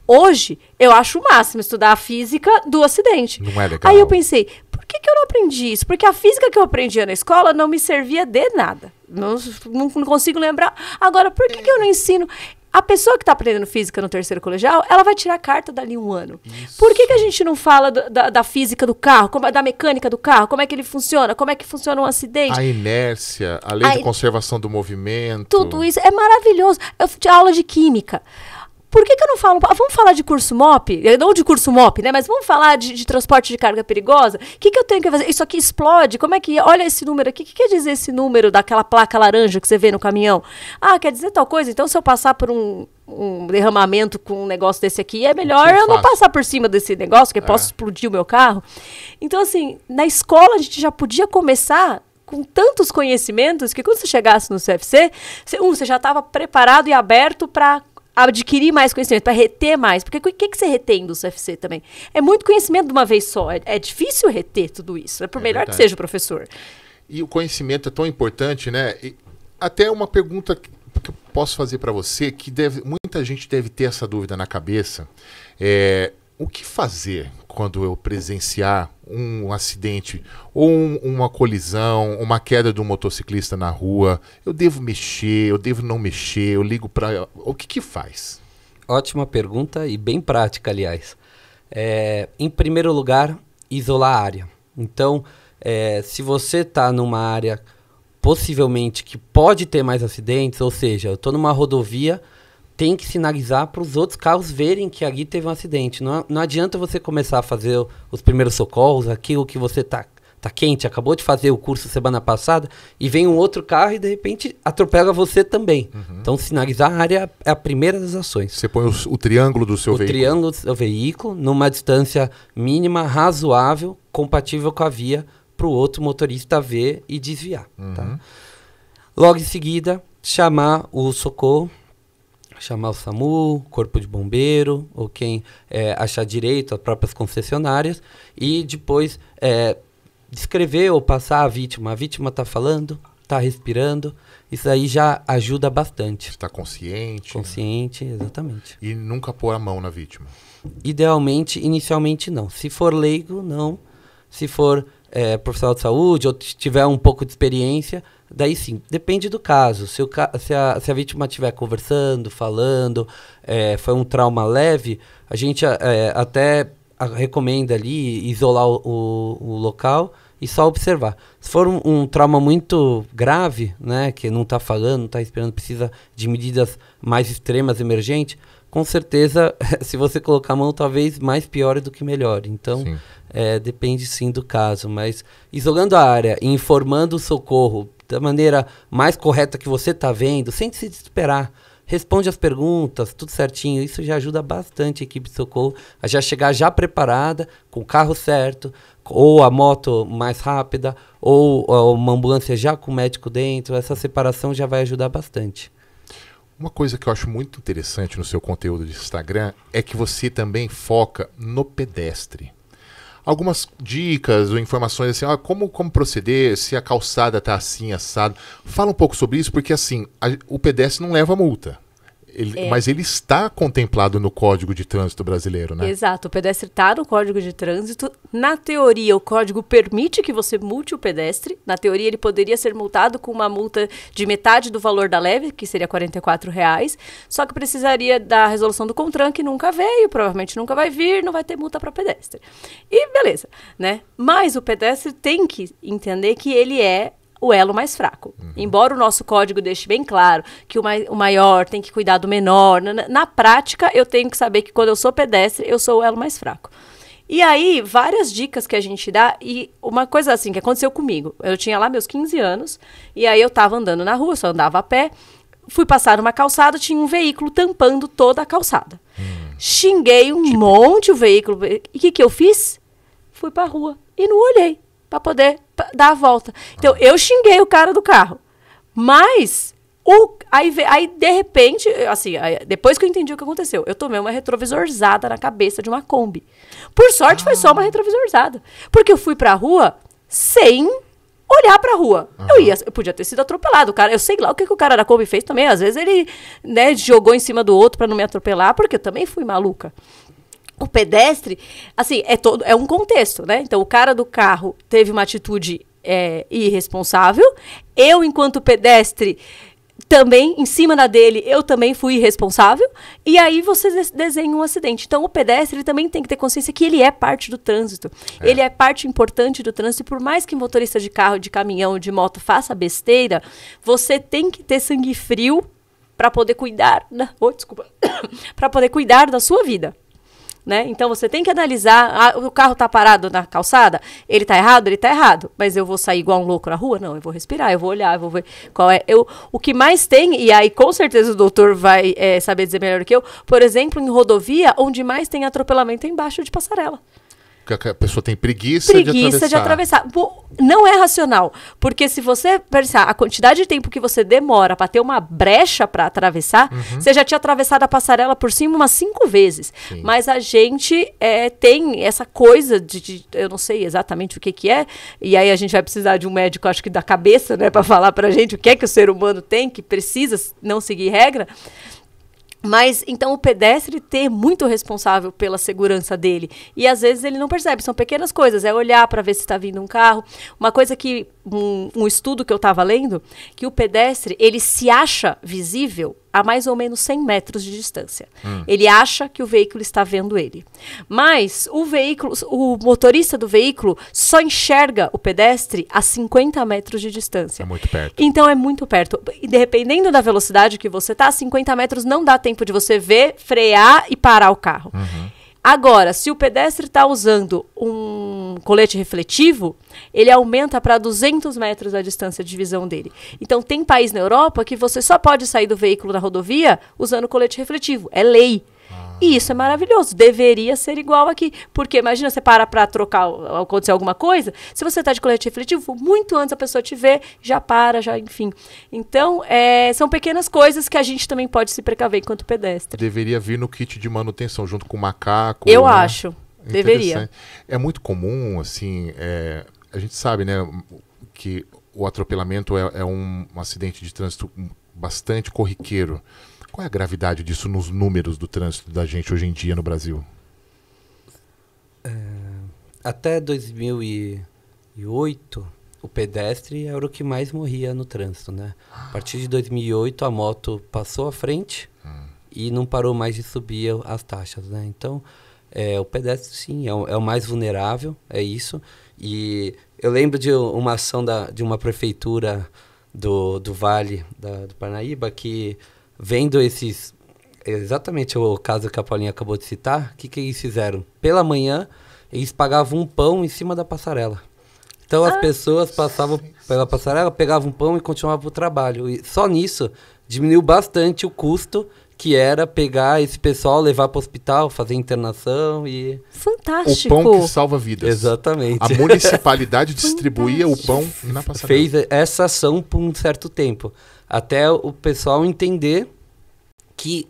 Hoje, eu acho o máximo estudar a física do acidente Não é legal. Aí eu pensei, por que, que eu não aprendi isso? Porque a física que eu aprendia na escola não me servia de nada. Não, não consigo lembrar. Agora, por que, que eu não ensino? A pessoa que está aprendendo física no terceiro colegial, ela vai tirar a carta dali um ano. Isso. Por que, que a gente não fala do, da, da, física do carro, como, é, da mecânica do carro, como é que ele funciona, como é que funciona um acidente? A inércia, a lei a de in... conservação do movimento. Tudo isso é maravilhoso. Eu tive aula de química por que, que eu não falo? Ah, vamos falar de curso MOP? Eh, não de curso MOP, né? Mas vamos falar de, de transporte de carga perigosa? O que, que eu tenho que fazer? Isso aqui explode? Como é que. É? Olha esse número aqui. O que quer dizer esse número daquela placa laranja que você vê no caminhão? Ah, quer dizer tal coisa? Então, se eu passar por um, um derramamento com um negócio desse aqui, é melhor Sim, eu não passar por cima desse negócio, que é. posso explodir o meu carro. Então, assim, na escola a gente já podia começar com tantos conhecimentos que quando você chegasse no CFC, você, um, você já estava preparado e aberto para adquirir mais conhecimento, para reter mais. Porque o que, que você retém do CFC também? É muito conhecimento de uma vez só. É, é difícil reter tudo isso, né? por é melhor verdade. que seja o professor. E o conhecimento é tão importante, né? E até uma pergunta que eu posso fazer para você, que deve, muita gente deve ter essa dúvida na cabeça. É, o que fazer quando eu presenciar um acidente ou um, uma colisão, uma queda de um motociclista na rua, eu devo mexer, eu devo não mexer, eu ligo para. O que que faz? Ótima pergunta e bem prática, aliás. É, em primeiro lugar, isolar a área. Então, é, se você está numa área possivelmente que pode ter mais acidentes, ou seja, eu estou numa rodovia tem que sinalizar para os outros carros verem que ali teve um acidente. Não, não adianta você começar a fazer os primeiros socorros, aquilo que você tá, tá quente, acabou de fazer o curso semana passada, e vem um outro carro e de repente atropela você também. Uhum. Então sinalizar a área é a primeira das ações. Você põe o, o triângulo do seu o veículo. O triângulo do seu veículo numa distância mínima, razoável, compatível com a via, para o outro motorista ver e desviar. Tá? Uhum. Tá? Logo em seguida, chamar o socorro chamar o SAMU, Corpo de Bombeiro, ou quem é, achar direito, as próprias concessionárias, e depois é, descrever ou passar a vítima. A vítima está falando, está respirando, isso aí já ajuda bastante. Está consciente. Consciente, né? exatamente. E nunca pôr a mão na vítima. Idealmente, inicialmente não. Se for leigo, não. Se for é, profissional de saúde ou tiver um pouco de experiência, Daí sim, depende do caso. Se, o, se, a, se a vítima estiver conversando, falando, é, foi um trauma leve, a gente é, até recomenda ali isolar o, o, o, local e só observar. Se for um, um trauma muito grave, né, que não está falando, não está esperando, precisa de medidas mais extremas, emergentes, com certeza, se você colocar a mão, talvez mais pior do que melhor. Então, sim. É, depende sim do caso. Mas isolando a área informando o socorro da maneira mais correta que você está vendo, sem se desesperar. Responde as perguntas, tudo certinho. Isso já ajuda bastante a equipe de socorro a já chegar já preparada, com o carro certo, ou a moto mais rápida, ou, ou uma ambulância já com o médico dentro. Essa separação já vai ajudar bastante. Uma coisa que eu acho muito interessante no seu conteúdo de Instagram é que você também foca no pedestre algumas dicas ou informações assim, ó, como, como proceder, se a calçada tá assim, assado. Fala um pouco sobre isso, porque assim, a, o PDS não leva multa. Ele, é. Mas ele está contemplado no Código de Trânsito brasileiro, né? Exato. O pedestre está no Código de Trânsito. Na teoria, o código permite que você multe o pedestre. Na teoria, ele poderia ser multado com uma multa de metade do valor da leve, que seria R$ reais. Só que precisaria da resolução do CONTRAN, que nunca veio, provavelmente nunca vai vir, não vai ter multa para pedestre. E beleza, né? Mas o pedestre tem que entender que ele é o elo mais fraco. Uhum. Embora o nosso código deixe bem claro que o, o maior tem que cuidar do menor, na, na, prática eu tenho que saber que quando eu sou pedestre, eu sou o elo mais fraco. E aí, várias dicas que a gente dá, e uma coisa assim que aconteceu comigo. Eu tinha lá meus 15 anos, e aí eu tava andando na rua, só andava a pé. Fui passar numa calçada, tinha um veículo tampando toda a calçada. Hum. Xinguei um tipo... monte o veículo. E o que, que eu fiz? Fui pra rua e não olhei para poder dar a volta. Então, eu xinguei o cara do carro. Mas o, aí, aí, de repente, assim, aí, depois que eu entendi o que aconteceu, eu tomei uma retrovisorzada na cabeça de uma Kombi. Por sorte, ah. foi só uma ah. retrovisorzada. Porque eu fui pra rua sem olhar pra rua. Uhum. Eu ia, eu podia ter sido atropelado. O cara, eu sei lá o que, que o cara da Kombi fez também. Às vezes ele né, jogou em cima do outro para não me atropelar, porque eu também fui maluca o pedestre, assim, é todo é um contexto, né? Então o cara do carro teve uma atitude é, irresponsável. Eu, enquanto pedestre, também, em cima da dele, eu também fui irresponsável. E aí você desenha um acidente. Então, o pedestre também tem que ter consciência que ele é parte do trânsito. É. Ele é parte importante do trânsito. por mais que motorista de carro, de caminhão, de moto faça besteira, você tem que ter sangue frio para poder cuidar da... Oh, desculpa. para poder cuidar da sua vida né? Então você tem que analisar, ah, o carro tá parado na calçada, ele tá errado, ele tá errado, mas eu vou sair igual um louco na rua? Não, eu vou respirar, eu vou olhar, eu vou ver qual é. Eu, o que mais tem, e aí com certeza o doutor vai é, saber dizer melhor que eu, por exemplo, em rodovia, onde mais tem atropelamento é embaixo de passarela. Porque a pessoa tem preguiça, preguiça de atravessar. De atravessar. Não é racional, porque se você pensar a quantidade de tempo que você demora para ter uma brecha para atravessar, uhum. você já tinha atravessado a passarela por cima umas cinco vezes. Sim. Mas a gente é, tem essa coisa de, de, eu não sei exatamente o que que é, e aí a gente vai precisar de um médico, acho que da cabeça, né, para falar para gente o que é que o ser humano tem que precisa não seguir regra. Mas então o pedestre ter muito responsável pela segurança dele. E às vezes ele não percebe, são pequenas coisas, é olhar para ver se está vindo um carro. Uma coisa que um, um estudo que eu estava lendo que o pedestre ele se acha visível a mais ou menos 100 metros de distância. Hum. Ele acha que o veículo está vendo ele. Mas o veículo, o motorista do veículo só enxerga o pedestre a 50 metros de distância. É muito perto. Então é muito perto. E dependendo da velocidade que você está, 50 metros não dá tempo de você ver, frear e parar o carro. Uhum. Agora, se o pedestre está usando um colete refletivo, ele aumenta para 200 metros a distância de visão dele. Então, tem país na Europa que você só pode sair do veículo na rodovia usando colete refletivo. É lei. E isso é maravilhoso. Deveria ser igual aqui. Porque imagina, você para para trocar, acontecer alguma coisa. Se você está de colete refletivo, muito antes a pessoa te vê, já para, já, enfim. Então, é, são pequenas coisas que a gente também pode se precaver enquanto pedestre. Deveria vir no kit de manutenção, junto com o macaco. Eu né? acho. Deveria. É muito comum, assim, é, a gente sabe, né, que o atropelamento é, é um, acidente de trânsito bastante corriqueiro. Qual é a gravidade disso nos números do trânsito da gente hoje em dia no Brasil? É, até 2008, o pedestre era o que mais morria no trânsito, né? A partir de 2008, a moto passou à frente hum. e não parou mais de subir as taxas, né? Então, é, o pedestre, sim, é o, é o mais vulnerável, é isso. E eu lembro de uma ação da, de uma prefeitura do, do Vale da, do Parnaíba que, vendo esses. Exatamente o caso que a Paulinha acabou de citar, o que, que eles fizeram? Pela manhã, eles pagavam um pão em cima da passarela. Então as ah. pessoas passavam pela passarela, pegavam um pão e continuavam o trabalho. E só nisso diminuiu bastante o custo que era pegar esse pessoal, levar para o hospital, fazer internação e. São fantástico. O pão que salva vidas. Exatamente. A municipalidade distribuía o pão na passarela. Fez essa ação por um certo tempo. Até o pessoal entender que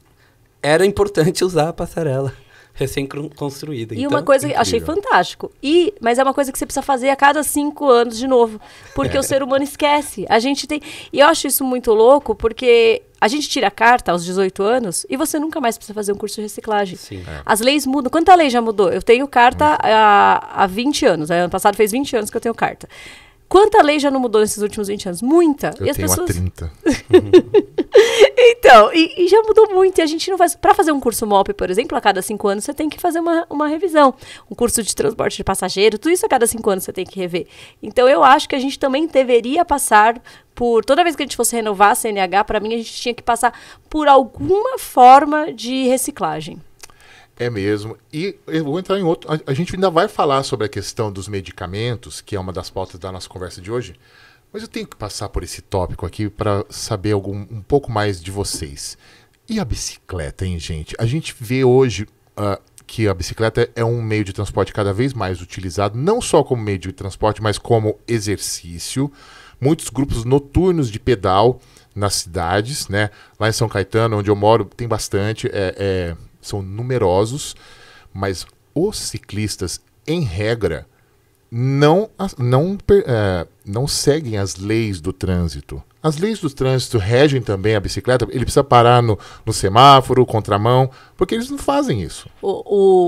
era importante usar a passarela recém-construída. E então, uma coisa que achei fantástico. E, mas é uma coisa que você precisa fazer a cada cinco anos de novo. Porque é. o ser humano esquece. A gente tem. E eu acho isso muito louco, porque a gente tira a carta aos 18 anos e você nunca mais precisa fazer um curso de reciclagem. Sim, é. As leis mudam. Quanta lei já mudou? Eu tenho carta há, há 20 anos. Ano passado fez 20 anos que eu tenho carta. Quanta lei já não mudou nesses últimos 20 anos? Muita. Eu e as tenho pessoas... 30. então, e, e, já mudou muito. E a gente não faz. Para fazer um curso MOP, por exemplo, a cada cinco anos você tem que fazer uma, uma revisão. Um curso de transporte de passageiro, tudo isso a cada cinco anos você tem que rever. Então, eu acho que a gente também deveria passar por. Toda vez que a gente fosse renovar a CNH, para mim, a gente tinha que passar por alguma forma de reciclagem. É mesmo. E eu vou entrar em outro. A, gente ainda vai falar sobre a questão dos medicamentos, que é uma das pautas da nossa conversa de hoje. Mas eu tenho que passar por esse tópico aqui para saber algum, um pouco mais de vocês. E a bicicleta, hein, gente? A gente vê hoje uh, que a bicicleta é um meio de transporte cada vez mais utilizado, não só como meio de transporte, mas como exercício. Muitos grupos noturnos de pedal nas cidades, né? Lá em São Caetano, onde eu moro, tem bastante. É, é são numerosos, mas os ciclistas, em regra, não, não, é, não seguem as leis do trânsito. As leis do trânsito regem também a bicicleta. Ele precisa parar no, no semáforo, contramão, porque eles não fazem isso. O,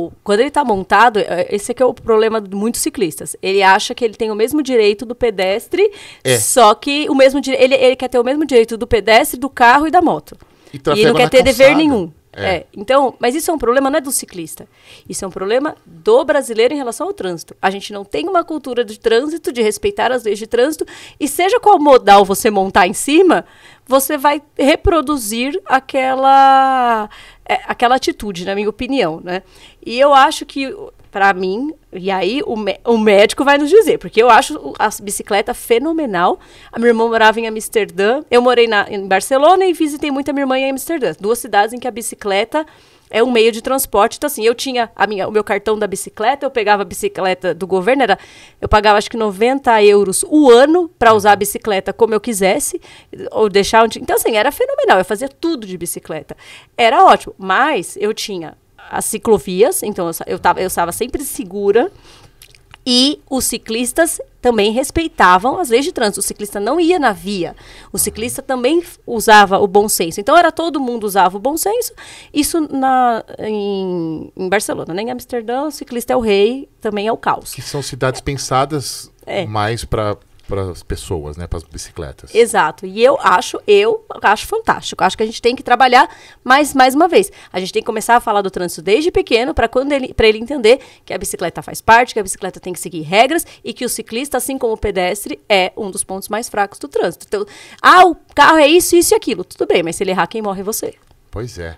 o quando ele está montado, é, esse é o problema de muitos ciclistas. Ele acha que ele tem o mesmo direito do pedestre, é. só que o mesmo ele, ele quer ter o mesmo direito do pedestre, do carro e da moto. E, e ele não quer ter calçada. dever nenhum. É. é. Então, mas isso é um problema não é do ciclista. Isso é um problema do brasileiro em relação ao trânsito. A gente não tem uma cultura de trânsito, de respeitar as leis de trânsito, e seja qual modal você montar em cima, você vai reproduzir aquela é, aquela atitude, na minha opinião, né? E eu acho que para mim, e aí o, o médico vai nos dizer, porque eu acho a bicicleta fenomenal. A minha irmã morava em Amsterdã, eu morei na, em Barcelona e visitei muito a minha irmã em Amsterdã, duas cidades em que a bicicleta é um meio de transporte. Então, assim, eu tinha a minha, o meu cartão da bicicleta, eu pegava a bicicleta do governo, era, eu pagava acho que 90 euros o ano para usar a bicicleta como eu quisesse, ou deixar onde. Então, assim, era fenomenal, eu fazia tudo de bicicleta. Era ótimo, mas eu tinha as ciclovias, então eu, eu, tava, eu estava sempre segura. E os ciclistas também respeitavam as leis de trânsito. O ciclista não ia na via. O ciclista também usava o bom senso. Então era todo mundo usava o bom senso. Isso na, em, em Barcelona, né? Em Amsterdã, o ciclista é o rei, também é o caos. Que são cidades pensadas é. mais para para as pessoas, né, para as bicicletas. Exato. E eu acho, eu acho fantástico. Acho que a gente tem que trabalhar, mais, mais uma vez, a gente tem que começar a falar do trânsito desde pequeno para quando ele para ele entender que a bicicleta faz parte, que a bicicleta tem que seguir regras e que o ciclista, assim como o pedestre, é um dos pontos mais fracos do trânsito. Então, ah, o carro é isso, isso e aquilo. Tudo bem, mas se ele errar, quem morre é você. Pois é.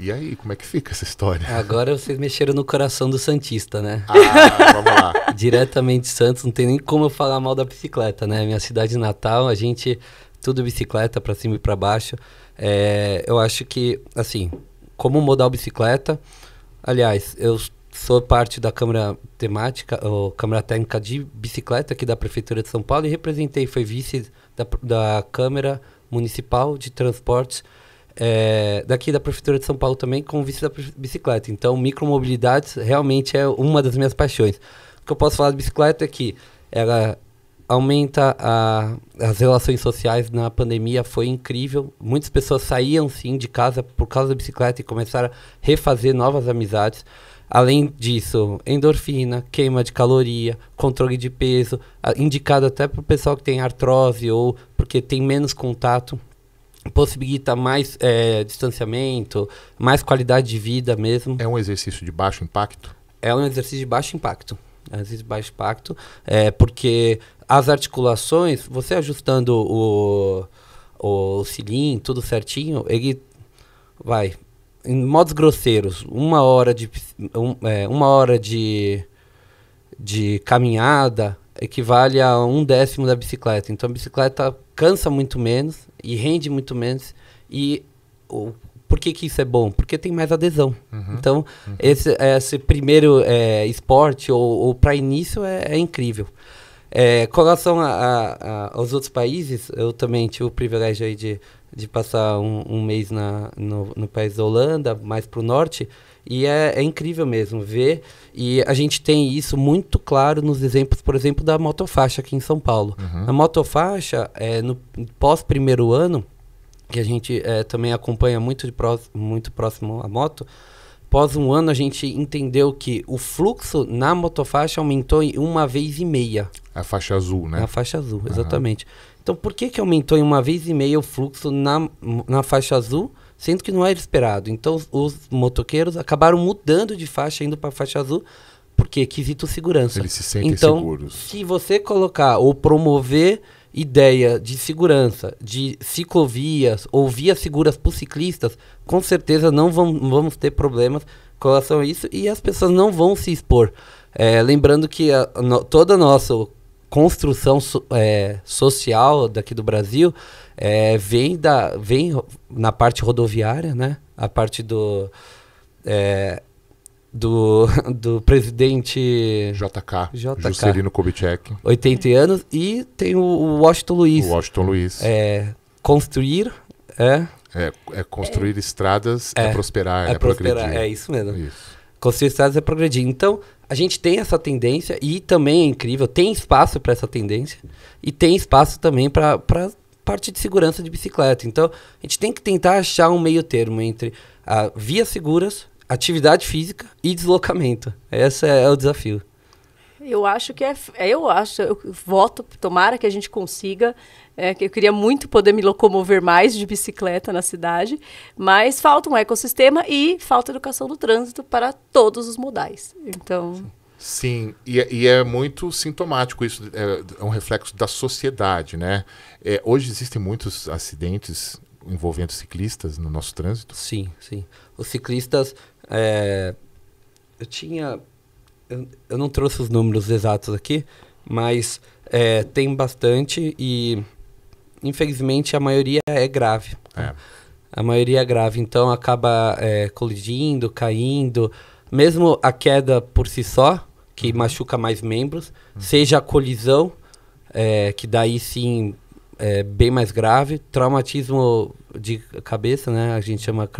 E aí, como é que fica essa história? Agora vocês mexeram no coração do Santista, né? Ah, vamos lá. Diretamente Santos, não tem nem como eu falar mal da bicicleta, né? Minha cidade natal, a gente tudo bicicleta para cima e para baixo. É, eu acho que, assim, como modal bicicleta, aliás, eu sou parte da Câmara Temática, ou Câmara Técnica de Bicicleta aqui da Prefeitura de São Paulo e representei, foi vice da, da Câmara Municipal de Transportes é, daqui da Prefeitura de São Paulo também com o vício da bicicleta. Então, micromobilidade realmente é uma das minhas paixões. O que eu posso falar de bicicleta é que ela aumenta a, as relações sociais na pandemia, foi incrível. Muitas pessoas saíam sim de casa por causa da bicicleta e começaram a refazer novas amizades. Além disso, endorfina, queima de caloria, controle de peso, indicado até para o pessoal que tem artrose ou porque tem menos contato possibilita mais é, distanciamento, mais qualidade de vida mesmo. É um exercício de baixo impacto? É um exercício de baixo impacto. É um exercício de baixo impacto, é, porque as articulações, você ajustando o, o cilindro, tudo certinho, ele vai, em modos grosseiros, uma hora de, um, é, uma hora de, de caminhada equivale a um décimo da bicicleta. Então a bicicleta cansa muito menos e rende muito menos. E o, por que, que isso é bom? Porque tem mais adesão. Uhum, então, uhum. Esse, esse, primeiro é, esporte, ou, ou para início, é, é incrível. É, com relação a, a, a, aos outros países, eu também tive o privilégio de, de passar um, um mês na, no, no país da Holanda, mais para o norte. E é, é, incrível mesmo ver. E a gente tem isso muito claro nos exemplos, por exemplo, da motofaixa aqui em São Paulo. Uhum. A motofaixa, é, no pós primeiro ano, que a gente é, também acompanha muito, de próximo, muito próximo à moto, pós um ano a gente entendeu que o fluxo na motofaixa aumentou em uma vez e meia. A faixa azul, né? A faixa azul, exatamente. Uhum. Então, por que, que aumentou em uma vez e meia o fluxo na, na faixa azul? sendo que não era é esperado. Então os, motoqueiros acabaram mudando de faixa, indo para faixa azul, porque quesito segurança. Eles se sentem então, seguros. Se você colocar ou promover ideia de segurança, de ciclovias ou vias seguras para os ciclistas, com certeza não vão, vamos ter problemas com relação a isso e as pessoas não vão se expor. É, lembrando que a, no, toda a nossa construção so, é, social daqui do Brasil é, vem, da, vem na parte rodoviária, né? A parte do. É, do, do presidente JK, JK Juscelino Kubitschek 80 anos e tem o, o Washington Luiz o Washington Luiz é, construir é é, é construir é, estradas é, é prosperar é, é prosperar, progredir é isso mesmo isso. construir estradas é progredir então a gente tem essa tendência e também é incrível tem espaço para essa tendência e tem espaço também para parte de segurança de bicicleta. Então, a gente tem que tentar achar um meio termo entre a vias seguras, atividade física e deslocamento. Esse é, é o desafio. Eu acho que é, é. Eu acho, eu voto, tomara que a gente consiga. É, eu queria muito poder me locomover mais de bicicleta na cidade, mas falta um ecossistema e falta educação do trânsito para todos os modais. Então. Sim. Sim, e, é, e, é muito sintomático isso, é, é, um reflexo da sociedade, né? É, hoje existem muitos acidentes envolvendo ciclistas no nosso trânsito? Sim, sim. Os ciclistas, é, eu tinha, eu, eu, não trouxe os números exatos aqui, mas é, tem bastante e infelizmente a maioria é grave. É. A maioria é grave, então acaba colidindo, caindo. Mesmo a queda por si só, que uhum. machuca mais membros, seja a colisão, é, que daí sim é bem mais grave, traumatismo de cabeça, né? A gente chama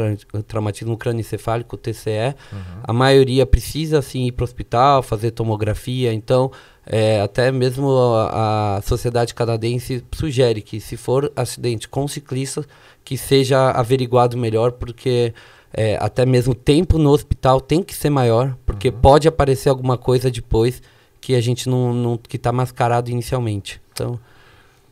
traumatismo crâniocefálico TCE. Uhum. A maioria precisa assim ir para o hospital, fazer tomografia. Então, é, até mesmo a, a, sociedade canadense sugere que se for acidente com ciclista, que seja averiguado melhor, porque é, até mesmo o tempo no hospital tem que ser maior, porque uhum. pode aparecer alguma coisa depois que a gente não, não que está mascarado inicialmente. Então,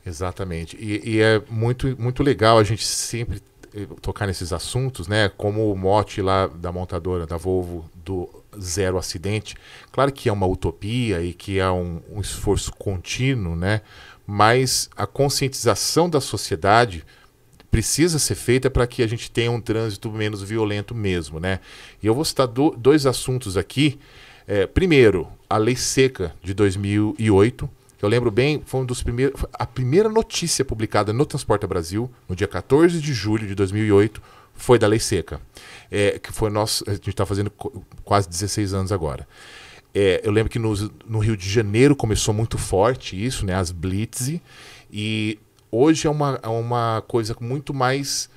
exatamente. E, e, é muito muito legal a gente sempre eh, tocar nesses assuntos, né? Como o mote lá da montadora da Volvo do zero acidente. Claro que é uma utopia e que é um, um esforço contínuo, né? Mas a conscientização da sociedade precisa ser feita para que a gente tenha um trânsito menos violento mesmo, né? E eu vou citar do, dois assuntos aqui. É, primeiro, a lei seca de 2008, eu lembro bem, foi um dos primeiros, a primeira notícia publicada no Transporta Brasil, no dia 14 de julho de 2008, foi da lei seca, é, que foi nosso, a gente está fazendo quase 16 anos agora. É, eu lembro que no, no Rio de Janeiro começou muito forte isso, né, as blitz, e Hoje é uma, é uma coisa muito mais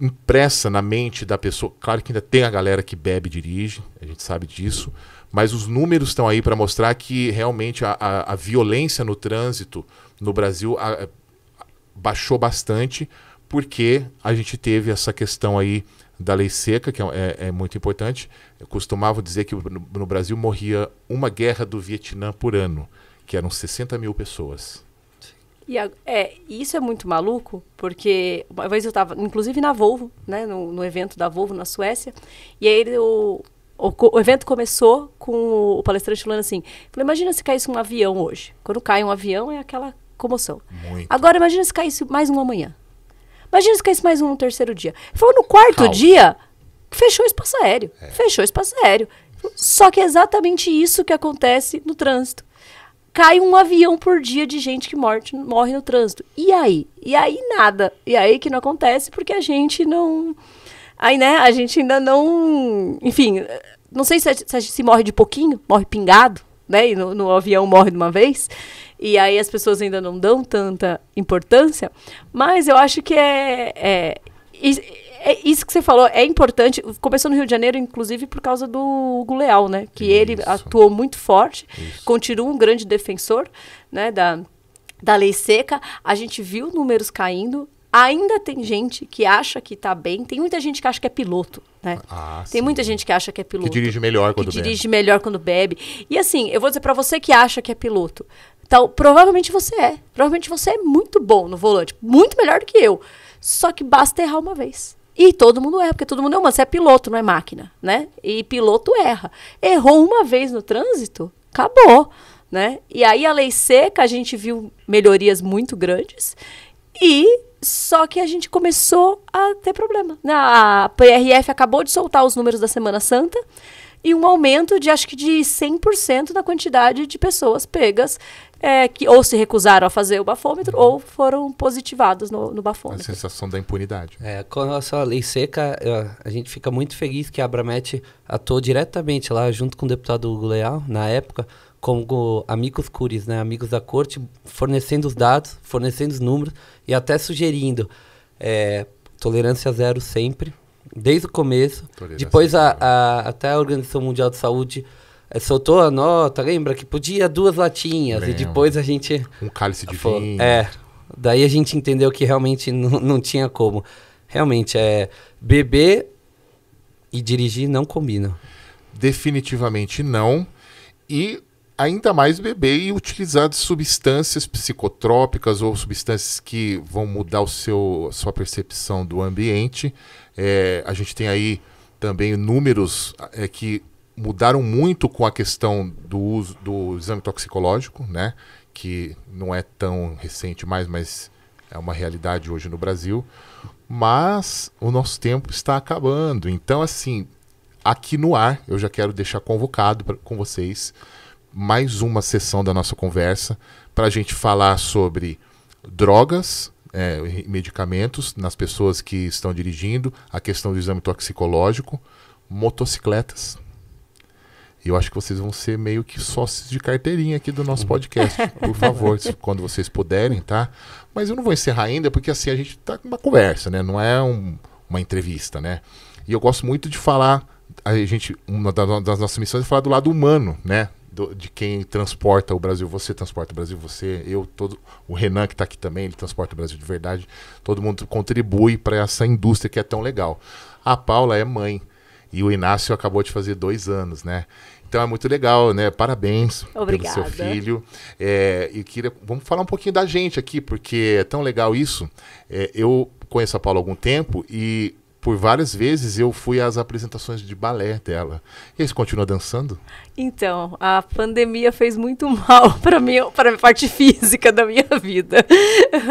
impressa na mente da pessoa. Claro que ainda tem a galera que bebe e dirige, a gente sabe disso, mas os números estão aí para mostrar que realmente a, a, a, violência no trânsito no Brasil a, é, baixou bastante, porque a gente teve essa questão aí da lei seca, que é, é, é muito importante. Eu costumava dizer que no, no Brasil morria uma guerra do Vietnã por ano, que eram 60 mil pessoas. E a, é, isso é muito maluco, porque uma vez eu estava, inclusive na Volvo, né, no, no, evento da Volvo na Suécia, e aí o, o, o, evento começou com o palestrante falando assim: falei, imagina se caísse um avião hoje. Quando cai um avião é aquela comoção. Muito. Agora imagina se caísse mais um amanhã. Imagina se caísse mais um no terceiro dia. Ele falou, no quarto Calma. dia, fechou o espaço aéreo. É. Fechou o espaço aéreo. Só que é exatamente isso que acontece no trânsito cai um avião por dia de gente que morte, morre no trânsito. E aí? E aí nada. E aí que não acontece porque a gente não. Aí, né, a gente ainda não. Enfim, não sei se a, se, a, se morre de pouquinho, morre pingado, né? E no, no avião morre de uma vez. E aí as pessoas ainda não dão tanta importância. Mas eu acho que é, é é isso que você falou é importante. Começou no Rio de Janeiro, inclusive, por causa do Hugo Leal, né? Que isso. ele atuou muito forte, isso. continua um grande defensor né, da, da lei seca. A gente viu números caindo. Ainda tem gente que acha que está bem, tem muita gente que acha que é piloto, né? Ah, tem sim. muita gente que acha que é piloto. Que dirige melhor quando que bebe. dirige melhor quando bebe. E assim, eu vou dizer para você que acha que é piloto. Então, provavelmente você é. Provavelmente você é muito bom no volante, muito melhor do que eu. Só que basta errar uma vez. E todo mundo erra, porque todo mundo é humano. Você é piloto, não é máquina, né? E piloto erra. Errou uma vez no trânsito, acabou, né? E aí a lei seca, a gente viu melhorias muito grandes. E só que a gente começou a ter problema. Né? A PRF acabou de soltar os números da Semana Santa e um aumento de acho que de 100% na quantidade de pessoas pegas é, que ou se recusaram a fazer o bafômetro ou foram positivados no, no bafômetro. A sensação da impunidade. É, com relação à lei seca, eu, a gente fica muito feliz que a Abramet atuou diretamente lá junto com o deputado Hugo Leal, na época, como amigos curis, né, amigos da corte, fornecendo os dados, fornecendo os números e até sugerindo é, tolerância zero sempre, desde o começo. Tolerância Depois a, a, até a Organização Mundial de Saúde soltou a nota, lembra? Que podia duas latinhas. E depois a gente. Um cálice de falou, vinho. É. Daí a gente entendeu que realmente não tinha como. Realmente, é. Beber e dirigir não combinam. Definitivamente não. E ainda mais beber e utilizar de substâncias psicotrópicas ou substâncias que vão mudar o seu sua percepção do ambiente. É, a gente tem aí também números é, que mudaram muito com a questão do uso do exame toxicológico, né? Que não é tão recente mais, mas é uma realidade hoje no Brasil. Mas o nosso tempo está acabando. Então, assim, aqui no ar, eu já quero deixar convocado pra, com vocês mais uma sessão da nossa conversa para a gente falar sobre drogas, é, medicamentos nas pessoas que estão dirigindo, a questão do exame toxicológico, motocicletas, e eu acho que vocês vão ser meio que sócios de carteirinha aqui do nosso podcast. Por favor, quando vocês puderem, tá? Mas eu não vou encerrar ainda, porque assim, a gente tá com uma conversa, né? Não é um, uma entrevista, né? E eu gosto muito de falar, a gente, uma das nossas missões é falar do lado humano, né? Do, de quem transporta o Brasil. Você transporta o Brasil, você, eu, todo. O Renan, que está aqui também, ele transporta o Brasil de verdade. Todo mundo contribui para essa indústria que é tão legal. A Paula é mãe, e o Inácio acabou de fazer dois anos, né? Então é muito legal, né? Parabéns Obrigada. pelo seu filho. É, e queria, vamos falar um pouquinho da gente aqui, porque é tão legal isso. É, eu conheço a Paula há algum tempo e por várias vezes eu fui às apresentações de balé dela. E eles continuam dançando? Então, a pandemia fez muito mal para mim, para a parte física da minha vida.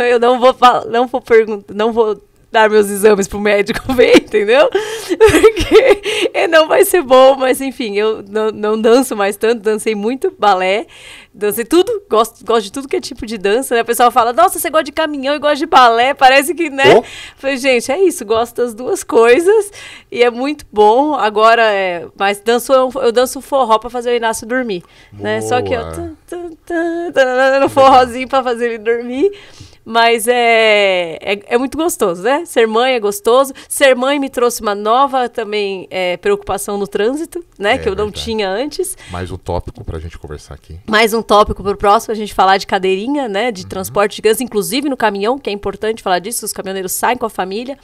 Eu não vou não vou perguntar, não vou dar meus exames pro médico ver, entendeu? Porque é, não vai ser bom, mas enfim, eu não, não danço mais tanto, dancei muito balé, dancei tudo, gosto, gosto de tudo que é tipo de dança, né? O pessoal fala, nossa, você gosta de caminhão e gosta de balé, parece que, né? Oh. Falei, gente, é isso, gosto das duas coisas e é muito bom. Agora, é, mas danço, eu, eu danço forró pra fazer o Inácio dormir, Boa. né? Só que eu... Tum, no forrozinho pra fazer ele dormir. Mas é, é, é, muito gostoso, né? Ser mãe é gostoso. Ser mãe me trouxe uma nova também é, preocupação no trânsito, né? É, que eu não tinha antes. Mais um tópico para a gente conversar aqui. Mais um tópico para o próximo, a gente falar de cadeirinha, né? De uhum. transporte de gás, inclusive no caminhão, que é importante falar disso. Os caminhoneiros saem com a família.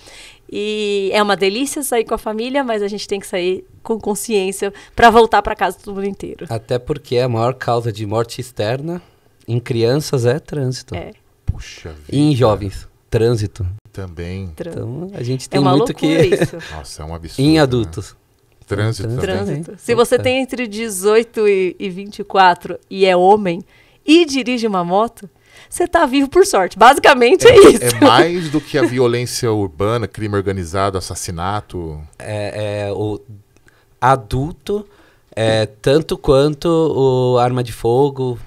E é uma delícia sair com a família, mas a gente tem que sair com consciência para voltar para casa todo mundo inteiro. Até porque é a maior causa de morte externa em crianças é trânsito. É. Puxa vida. E em jovens, trânsito. Também. Então, a gente é tem é muito que. Nossa, é um absurdo. em né? adultos. Né? Trânsito, trânsito, trânsito. Se você é. tem entre 18 e, e 24 e é homem e dirige uma moto, você tá vivo por sorte. Basicamente é, é, é, isso. É mais do que a violência urbana, crime organizado, assassinato. É, é o adulto, é, tanto quanto o arma de fogo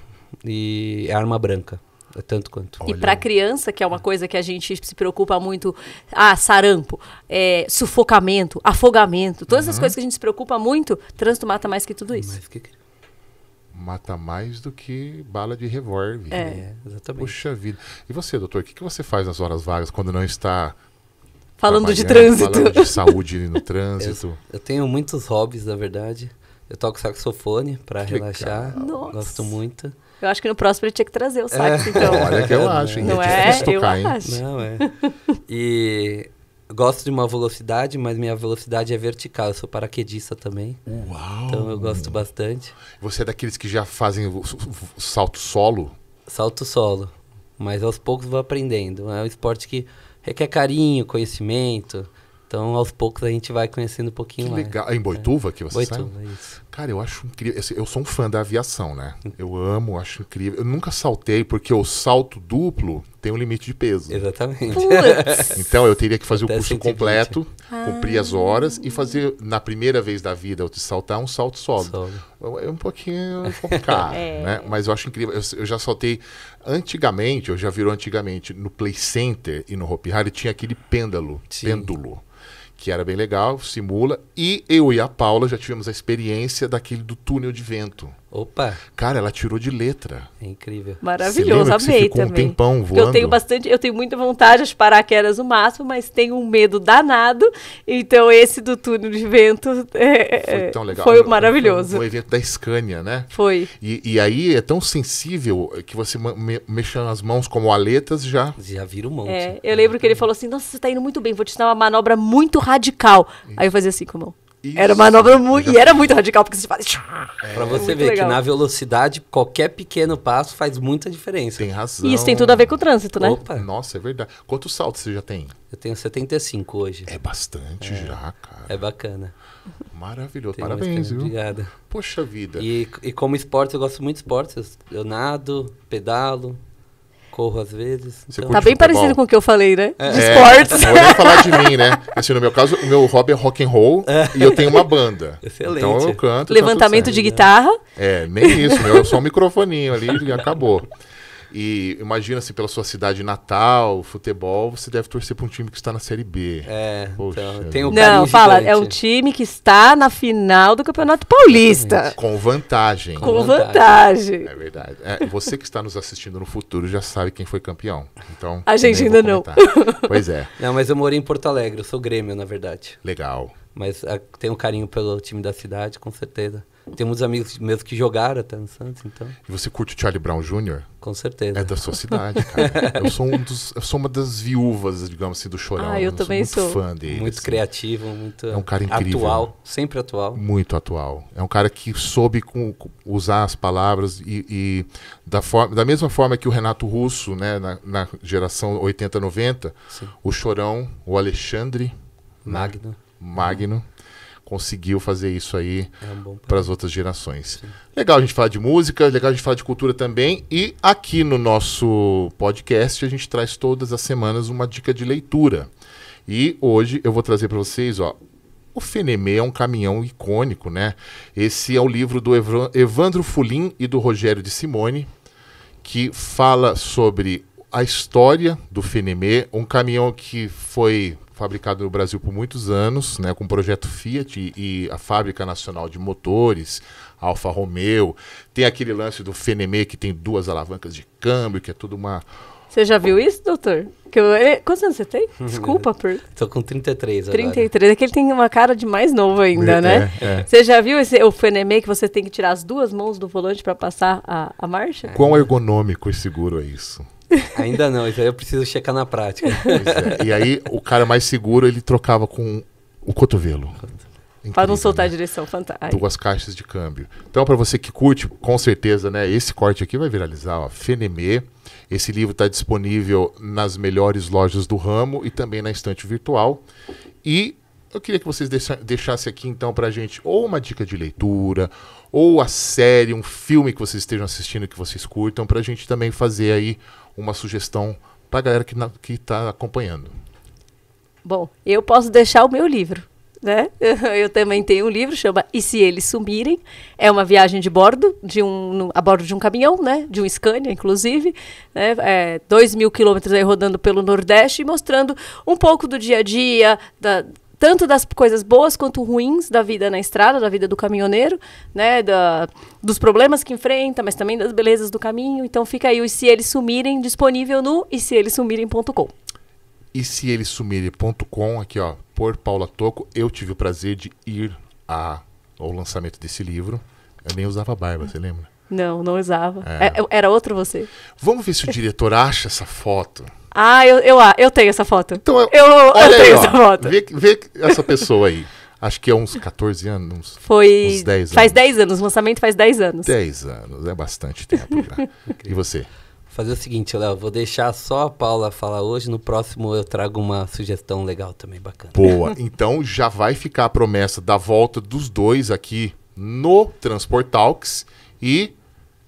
e arma branca tanto quanto. E para criança, que é uma coisa que a gente se preocupa muito, ah, sarampo, é, sufocamento, afogamento, todas uhum. as coisas que a gente se preocupa muito, trânsito mata mais que tudo isso. que... Mata mais do que bala de revólver. É, é, exatamente. Puxa vida. E você, doutor, o que, que você faz nas horas vagas quando não está Falando de trânsito. Falando de saúde no trânsito. Eu, eu, tenho muitos hobbies, na verdade. Eu toco saxofone para relaxar. Nossa. Gosto muito. Eu acho que no próximo ele tinha que trazer o é. sax, é. então. Olha que eu é. acho, hein? Não é? é? eu acho. Não, é. E gosto de uma velocidade, mas minha velocidade é vertical. Eu sou paraquedista também. Uau! Então eu gosto bastante. Você é daqueles que já fazem salto solo? Salto solo. Mas aos poucos vou aprendendo. É um esporte que requer carinho, conhecimento. Então, aos poucos, a gente vai conhecendo um pouquinho que mais. legal. É em Boituva, é. que você Boituva, sabe? Isso. Cara, eu acho incrível. Assim, eu sou um fã da aviação, né? Hum. Eu amo, acho incrível. Eu nunca saltei, porque o salto duplo tem um limite de peso. Exatamente. então, eu teria que fazer Até o curso 120. completo, ah. cumprir as horas e fazer, na primeira vez da vida, eu te saltar um salto solo. solo. Então, é um pouquinho complicado, né? é. né? Mas eu acho incrível. Eu, eu já saltei antigamente, Eu já virou antigamente, no Play Center e no Hopi Hari, tinha aquele pêndulo. Sim. Pêndulo que era bem legal, simula. E eu e a Paula já tivemos a experiência daquele do túnel de vento. Opa! Cara, ela tirou de letra. É incrível. Maravilhoso, amei ficou também. Um tempão voando? Eu tenho bastante, eu tenho muita vontade de parar aquelas o máximo, mas tenho um medo danado. Então esse do túnel de vento é, foi é, tão legal. Foi maravilhoso. Foi um evento da Scania, né? Foi. E, e, aí é tão sensível que você me, mexendo as mãos como aletas já já vira um monte. É, eu lembro que ele falou assim: "Nossa, você está indo muito bem, vou te dar uma manobra muito radical". Isso. Aí eu fazia assim com a mão. Isso. Era uma manobra muito. E era muito radical, porque você faz. É, pra você ver legal. que na velocidade, qualquer pequeno passo faz muita diferença. Tem razão. E isso tem tudo a ver com o trânsito, né? Opa. Nossa, é verdade. Quantos saltos você já tem? Eu tenho 75 hoje. É bastante é. já, cara. É bacana. Maravilhoso. Tem Parabéns, viu? Obrigada. Poxa vida. E, e como esporte, eu gosto muito de esportes. Eu nado, pedalo corro às vezes. Então... Tá bem parecido com o que eu falei, né? É, de é. esportes. É, não vou nem falar de mim, né? Assim, no meu caso, o meu hobby é rock and roll é. e eu tenho uma banda. Excelente. Então eu canto. Tá Levantamento de guitarra. É, nem isso, meu, é só um microfoninho ali e acabou. E imagina se pela sua cidade natal, futebol, você deve torcer para um time que está na Série B. É, Poxa, então, tem o Não, fala, gigante. é um time que está na final do Campeonato Paulista. Exatamente. Com vantagem. Com, Com vantagem. vantagem. É verdade. É, você que está nos assistindo no futuro já sabe quem foi campeão. Então, a gente ainda não. pois é. Não, mas eu morei em Porto Alegre, eu sou Grêmio, na verdade. Legal. Mas a, ah, tenho um carinho pelo time da cidade, com certeza. Tem muitos amigos mesmo que jogaram até no Santos, então. E você curte o Charlie Brown Jr.? Com certeza. É da sua cidade, cara. eu, sou um dos, eu sou uma das viúvas, digamos assim, do Chorão. Ah, eu, eu também sou. Muito sou. fã dele. Muito assim. criativo, muito. É um cara incrível. Atual, sempre atual. Muito atual. É um cara que soube com, com, usar as palavras e, e da, forma, da mesma forma que o Renato Russo, né, na, na geração 80, 90, Sim. o Chorão, o Alexandre. Magno. Né? Magno conseguiu fazer isso aí é para as outras gerações. Sim. Legal a gente falar de música, legal a gente falar de cultura também. E aqui no nosso podcast a gente traz todas as semanas uma dica de leitura. E hoje eu vou trazer para vocês, ó, o Fenemê é um caminhão icônico, né? Esse é o livro do Evandro Fulim e do Rogério de Simone, que fala sobre a história do Fenemê, um caminhão que foi fabricado no Brasil por muitos anos, né, com o projeto Fiat e a Fábrica Nacional de Motores, Alfa Romeo. Tem aquele lance do Fenemê que tem duas alavancas de câmbio, que é tudo uma. Você já viu isso, doutor? Que eu... Eh, quantos anos você tem? Desculpa por. Tô com 33 agora. 33. É que ele tem uma cara de mais novo ainda, é, né? É, é. Você já viu esse, o Fenemê que você tem que tirar as duas mãos do volante para passar a, a marcha? Quão ergonômico e seguro é isso? Ainda não, isso aí eu preciso checar na prática. É. E aí o cara mais seguro ele trocava com o cotovelo. Incrível, para não soltar né? a direção, fantástico. Duas caixas de câmbio. Então, para você que curte, com certeza, né? Esse corte aqui vai viralizar, ó. Fenemê. Esse livro está disponível nas melhores lojas do ramo e também na estante virtual. E eu queria que vocês deixassem aqui, então, para a gente ou uma dica de leitura, ou a série, um filme que vocês estejam assistindo que vocês curtam, para a gente também fazer aí uma sugestão para a galera que está acompanhando? Bom, eu posso deixar o meu livro. Né? Eu também tenho um livro chama E se eles sumirem, é uma viagem de bordo de um a bordo de um caminhão, né? De um Scania, inclusive, né? É, dois mil quilômetros aí rodando pelo Nordeste e mostrando um pouco do dia a dia da tanto das coisas boas quanto ruins da vida na estrada, da vida do caminhoneiro, né, da, dos problemas que enfrenta, mas também das belezas do caminho. Então fica aí o E Se Eles Sumirem disponível no e se eles sumirem.com. E se eles sumirem.com, aqui ó, por Paula Toco, eu tive o prazer de ir a, ao lançamento desse livro. Eu nem usava barba, você lembra? Não, não usava. É. é. Era outro você. Vamos ver se o diretor acha essa foto. Ah, eu, eu, ah, eu tenho essa foto. Então, eu, eu tenho aí, essa ó, foto. Vê, vê essa pessoa aí. Acho que é uns 14 anos. Foi. Uns 10 faz 10 anos. O lançamento faz 10 anos. 10 anos. É bastante tempo já. e você? Vou fazer o seguinte, Léo. Vou deixar só a Paula falar hoje. No próximo eu trago uma sugestão legal também, bacana. Boa. Então já vai ficar a promessa da volta dos dois aqui no Transportalks. E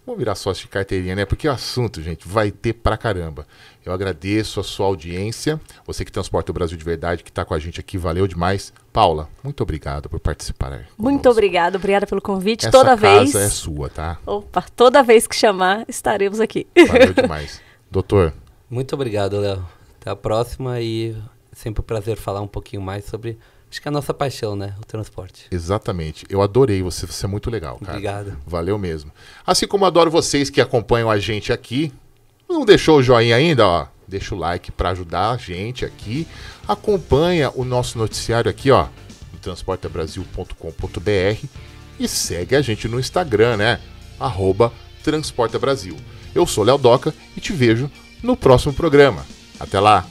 Vamos virar sócio de carteirinha, né? Porque o assunto, gente, vai ter pra caramba. Eu agradeço a sua audiência, você que transporta o Brasil de verdade, que está com a gente aqui, valeu demais. Paula, muito obrigado por participar. Conosco. Muito obrigado, obrigada pelo convite. Essa toda vez. é sua, tá? Opa, toda vez que chamar, estaremos aqui. Valeu demais. Doutor. Muito obrigado, Léo. Até a próxima e sempre um prazer falar um pouquinho mais sobre Acho que é a nossa paixão, né? O transporte. Exatamente. Eu adorei você, você é muito legal, cara. Obrigado. Valeu mesmo. Assim como adoro vocês que acompanham a gente aqui. Não deixou o joinha ainda, ó? Deixa o like para ajudar a gente aqui. Acompanha o nosso noticiário aqui, ó, no transportabrasil.com.br e segue a gente no Instagram, né? Arroba Transporta Brasil. Eu sou Léo Doca e te vejo no próximo programa. Até lá!